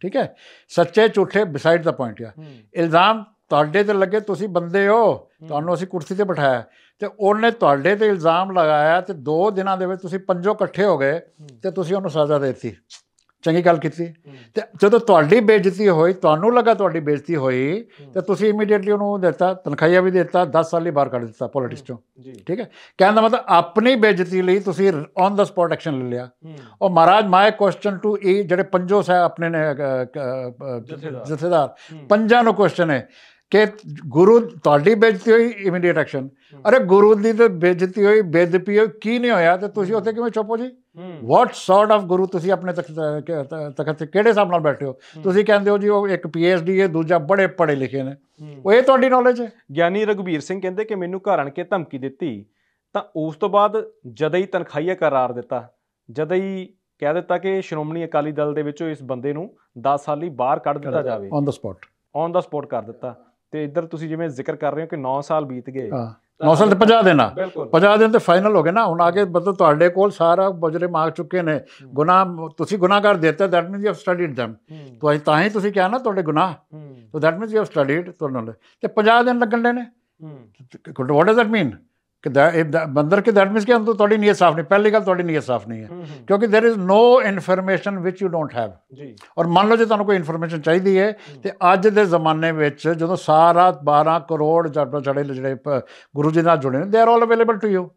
ਠੀਕ ਹੈ ਸੱਚੇ ਝੂਠੇ ਬਿਸਾਈਡ ਦਾ ਪੁਆਇੰਟ ਆ ਇਲਜ਼ਾਮ ਤੁਹਾਡੇ ਤੇ ਲੱਗੇ ਤੁਸੀਂ ਬੰਦੇ ਹੋ ਤੁਹਾਨੂੰ ਅਸੀਂ ਕੁਰਸੀ ਤੇ ਬਿਠਾਇਆ ਤੇ ਉਹਨੇ ਤੁਹਾਡੇ ਤੇ ਇਲਜ਼ਾਮ ਲਗਾਇਆ ਤੇ 2 ਦਿਨਾਂ ਦੇ ਵਿੱਚ ਤੁਸੀਂ ਪੰਜੋ ਇਕੱਠੇ ਹੋ ਗਏ ਤੇ ਤੁਸੀਂ ਉਹਨੂੰ ਸਜ਼ਾ ਦਿੱਤੀ ਚੰਗੀ ਗੱਲ ਕੀਤੀ ਤੇ ਜਦੋਂ ਤੁਹਾਡੀ ਬੇਇੱਜ਼ਤੀ ਹੋਈ ਤੁਹਾਨੂੰ ਲੱਗਾ ਤੁਹਾਡੀ ਬੇਇੱਜ਼ਤੀ ਹੋਈ ਤੇ ਤੁਸੀਂ ਇਮੀਡੀਏਟਲੀ ਉਹਨੂੰ ਦਿੱਤਾ ਤਨਖਾਹਿਆ ਵੀ ਦਿੱਤਾ 10 ਸਾਲ ਲਈ ਬਾਹਰ ਕੱਢ ਦਿੱਤਾ ਪੋਲਿਟਿਕਸ ਜੀ ਠੀਕ ਹੈ ਕਹਿਣ ਦਾ ਮਤਲਬ ਆਪਣੀ ਬੇਇੱਜ਼ਤੀ ਲਈ ਤੁਸੀਂ ਔਨ ਦਾ ਸਪੌਟ ਐਕਸ਼ਨ ਲੈ ਲਿਆ ਉਹ ਮਹਾਰਾਜ ਮਾਇ ਕੁਐਸਚਨ ਟੂ ਇਹ ਜਿਹੜੇ ਪੰਜੋ ਸਾਹਿਬ ਆਪਣੇ ਨੇ ਜਥੇਦਾਰ ਪੰਜਾਂ ਨੂੰ ਕੁਐਸਚਨ ਹੈ ਕਿ ਗੁਰੂ ਤੁਹਾਡੀ ਬੇਇੱਜ਼ਤੀ ਹੋਈ ਇਮੀਡੀਏਟ ਐਕਸ਼ਨ ਅਰੇ ਗੁਰੂ ਦੀ ਤੇ ਬੇਇੱਜ਼ਤੀ ਹੋਈ ਬੇਦਪੀ ਹੋਈ ਕੀ ਨਹੀਂ ਹੋਇਆ ਤੇ ਤੁਸੀਂ ਉੱਥੇ ਕਿਵੇਂ ਚੁੱਪ ਹੋ ਜੀ ਵਾਟ ਸੌਰਟ ਆਫ ਗੁਰੂ ਤੁਸੀਂ ਆਪਣੇ ਤਖਤ ਤੇ ਕਿਹੜੇ ਸਾਹਮਣੇ ਨਾਲ ਬੈਠੇ ਹੋ ਤੁਸੀਂ ਕਹਿੰਦੇ ਹੋ ਜੀ ਉਹ ਇੱਕ ਡੀ ਹੈ ਦੂਜਾ ਬੜੇ ਪੜੇ ਲਿਖੇ ਨੇ ਉਹ ਇਹ ਤੁਹਾਡੀ ਨੌਲੇਜ ਹੈ ਗਿਆਨੀ ਰਗਵੀਰ ਸਿੰਘ ਕਹਿੰਦੇ ਕਿ ਮੈਨੂੰ ਘਰਾਂ ਕੇ ਧਮਕੀ ਦਿੱਤੀ ਤਾਂ ਉਸ ਤੋਂ ਬਾਅਦ ਜਦ ਹੀ ਤਨਖਾਹੀਆ ਕਰਾਰ ਦਿੱਤਾ ਜਦ ਹੀ ਕਹਿ ਦਿੱਤਾ ਕਿ ਸ਼੍ਰੋਮਣੀ ਅਕਾਲੀ ਦਲ ਦੇ ਵਿੱਚੋਂ ਇਸ ਬੰਦੇ ਨੂੰ 10 ਸਾਲ ਲਈ ਬਾਹਰ ਕੱਢ ਦਿੱਤਾ ਜਾਵੇ on the spot on the spot ਕਰ ਦਿੱਤਾ ਤੇ ਇੱਧਰ ਤੁਸੀਂ ਜਿਵੇਂ ਜ਼ਿਕਰ ਕਰ ਰਹੇ ਹੋ ਕਿ 9 ਸਾਲ ਬੀਤ ਗਏ ਹਾਂ 9 ਸਾਲ ਤੇ 50 ਦਿਨ ਆ 50 ਦਿਨ ਤੇ ਫਾਈਨਲ ਹੋ ਗਏ ਨਾ ਹੁਣ ਆਗੇ ਬਦਲ ਤੁਹਾਡੇ ਕੋਲ ਸਾਰਾ ਬਜਰੇ ਮਾਰ ਚੁੱਕੇ ਨੇ ਗੁਨਾਹ ਤੁਸੀਂ ਗੁਨਾਹਗਰ ਦਿੱਤਾ that means you have studied them ਤੁਸੀਂ ਤਾਂ ਹੀ ਤੁਸੀਂ ਕਿਹਾ ਨਾ ਤੁਹਾਡੇ ਗੁਨਾਹ so that means you have studied ਤੁਹਾਨੂੰ ਤੇ 50 ਦਿਨ ਲੱਗਣ ਦੇ ਨੇ ਵਾਟ ਡਸ ਦੈਟ ਮੀਨ ਕਿ ਬੰਦਰ ਕਿ ਦੈਟ ਮੀਨਸ ਕਿ ਅੰਦਰ ਤੁਹਾਡੀ ਨੀਅਤ ਸਾਫ਼ ਨਹੀਂ ਪਹਿਲੀ ਗੱਲ ਤੁਹਾਡੀ ਨੀਅਤ ਸਾਫ਼ ਨਹੀਂ ਹੈ ਕਿਉਂਕਿ there is no information which you don't have ਜੀ ਔਰ ਮੰਨ ਲਓ ਜੇ ਤੁਹਾਨੂੰ ਕੋਈ ਇਨਫੋਰਮੇਸ਼ਨ ਚਾਹੀਦੀ ਹੈ ਤੇ ਅੱਜ ਦੇ ਜ਼ਮਾਨੇ ਵਿੱਚ ਜਦੋਂ ਸਾਰਾ 12 ਕਰੋੜ ਜੜਪਾ ਚੜੇ ਜਿਹੜੇ ਗੁਰੂ ਜੀ ਨਾਲ ਜੁੜੇ ਨੇ they are all available to you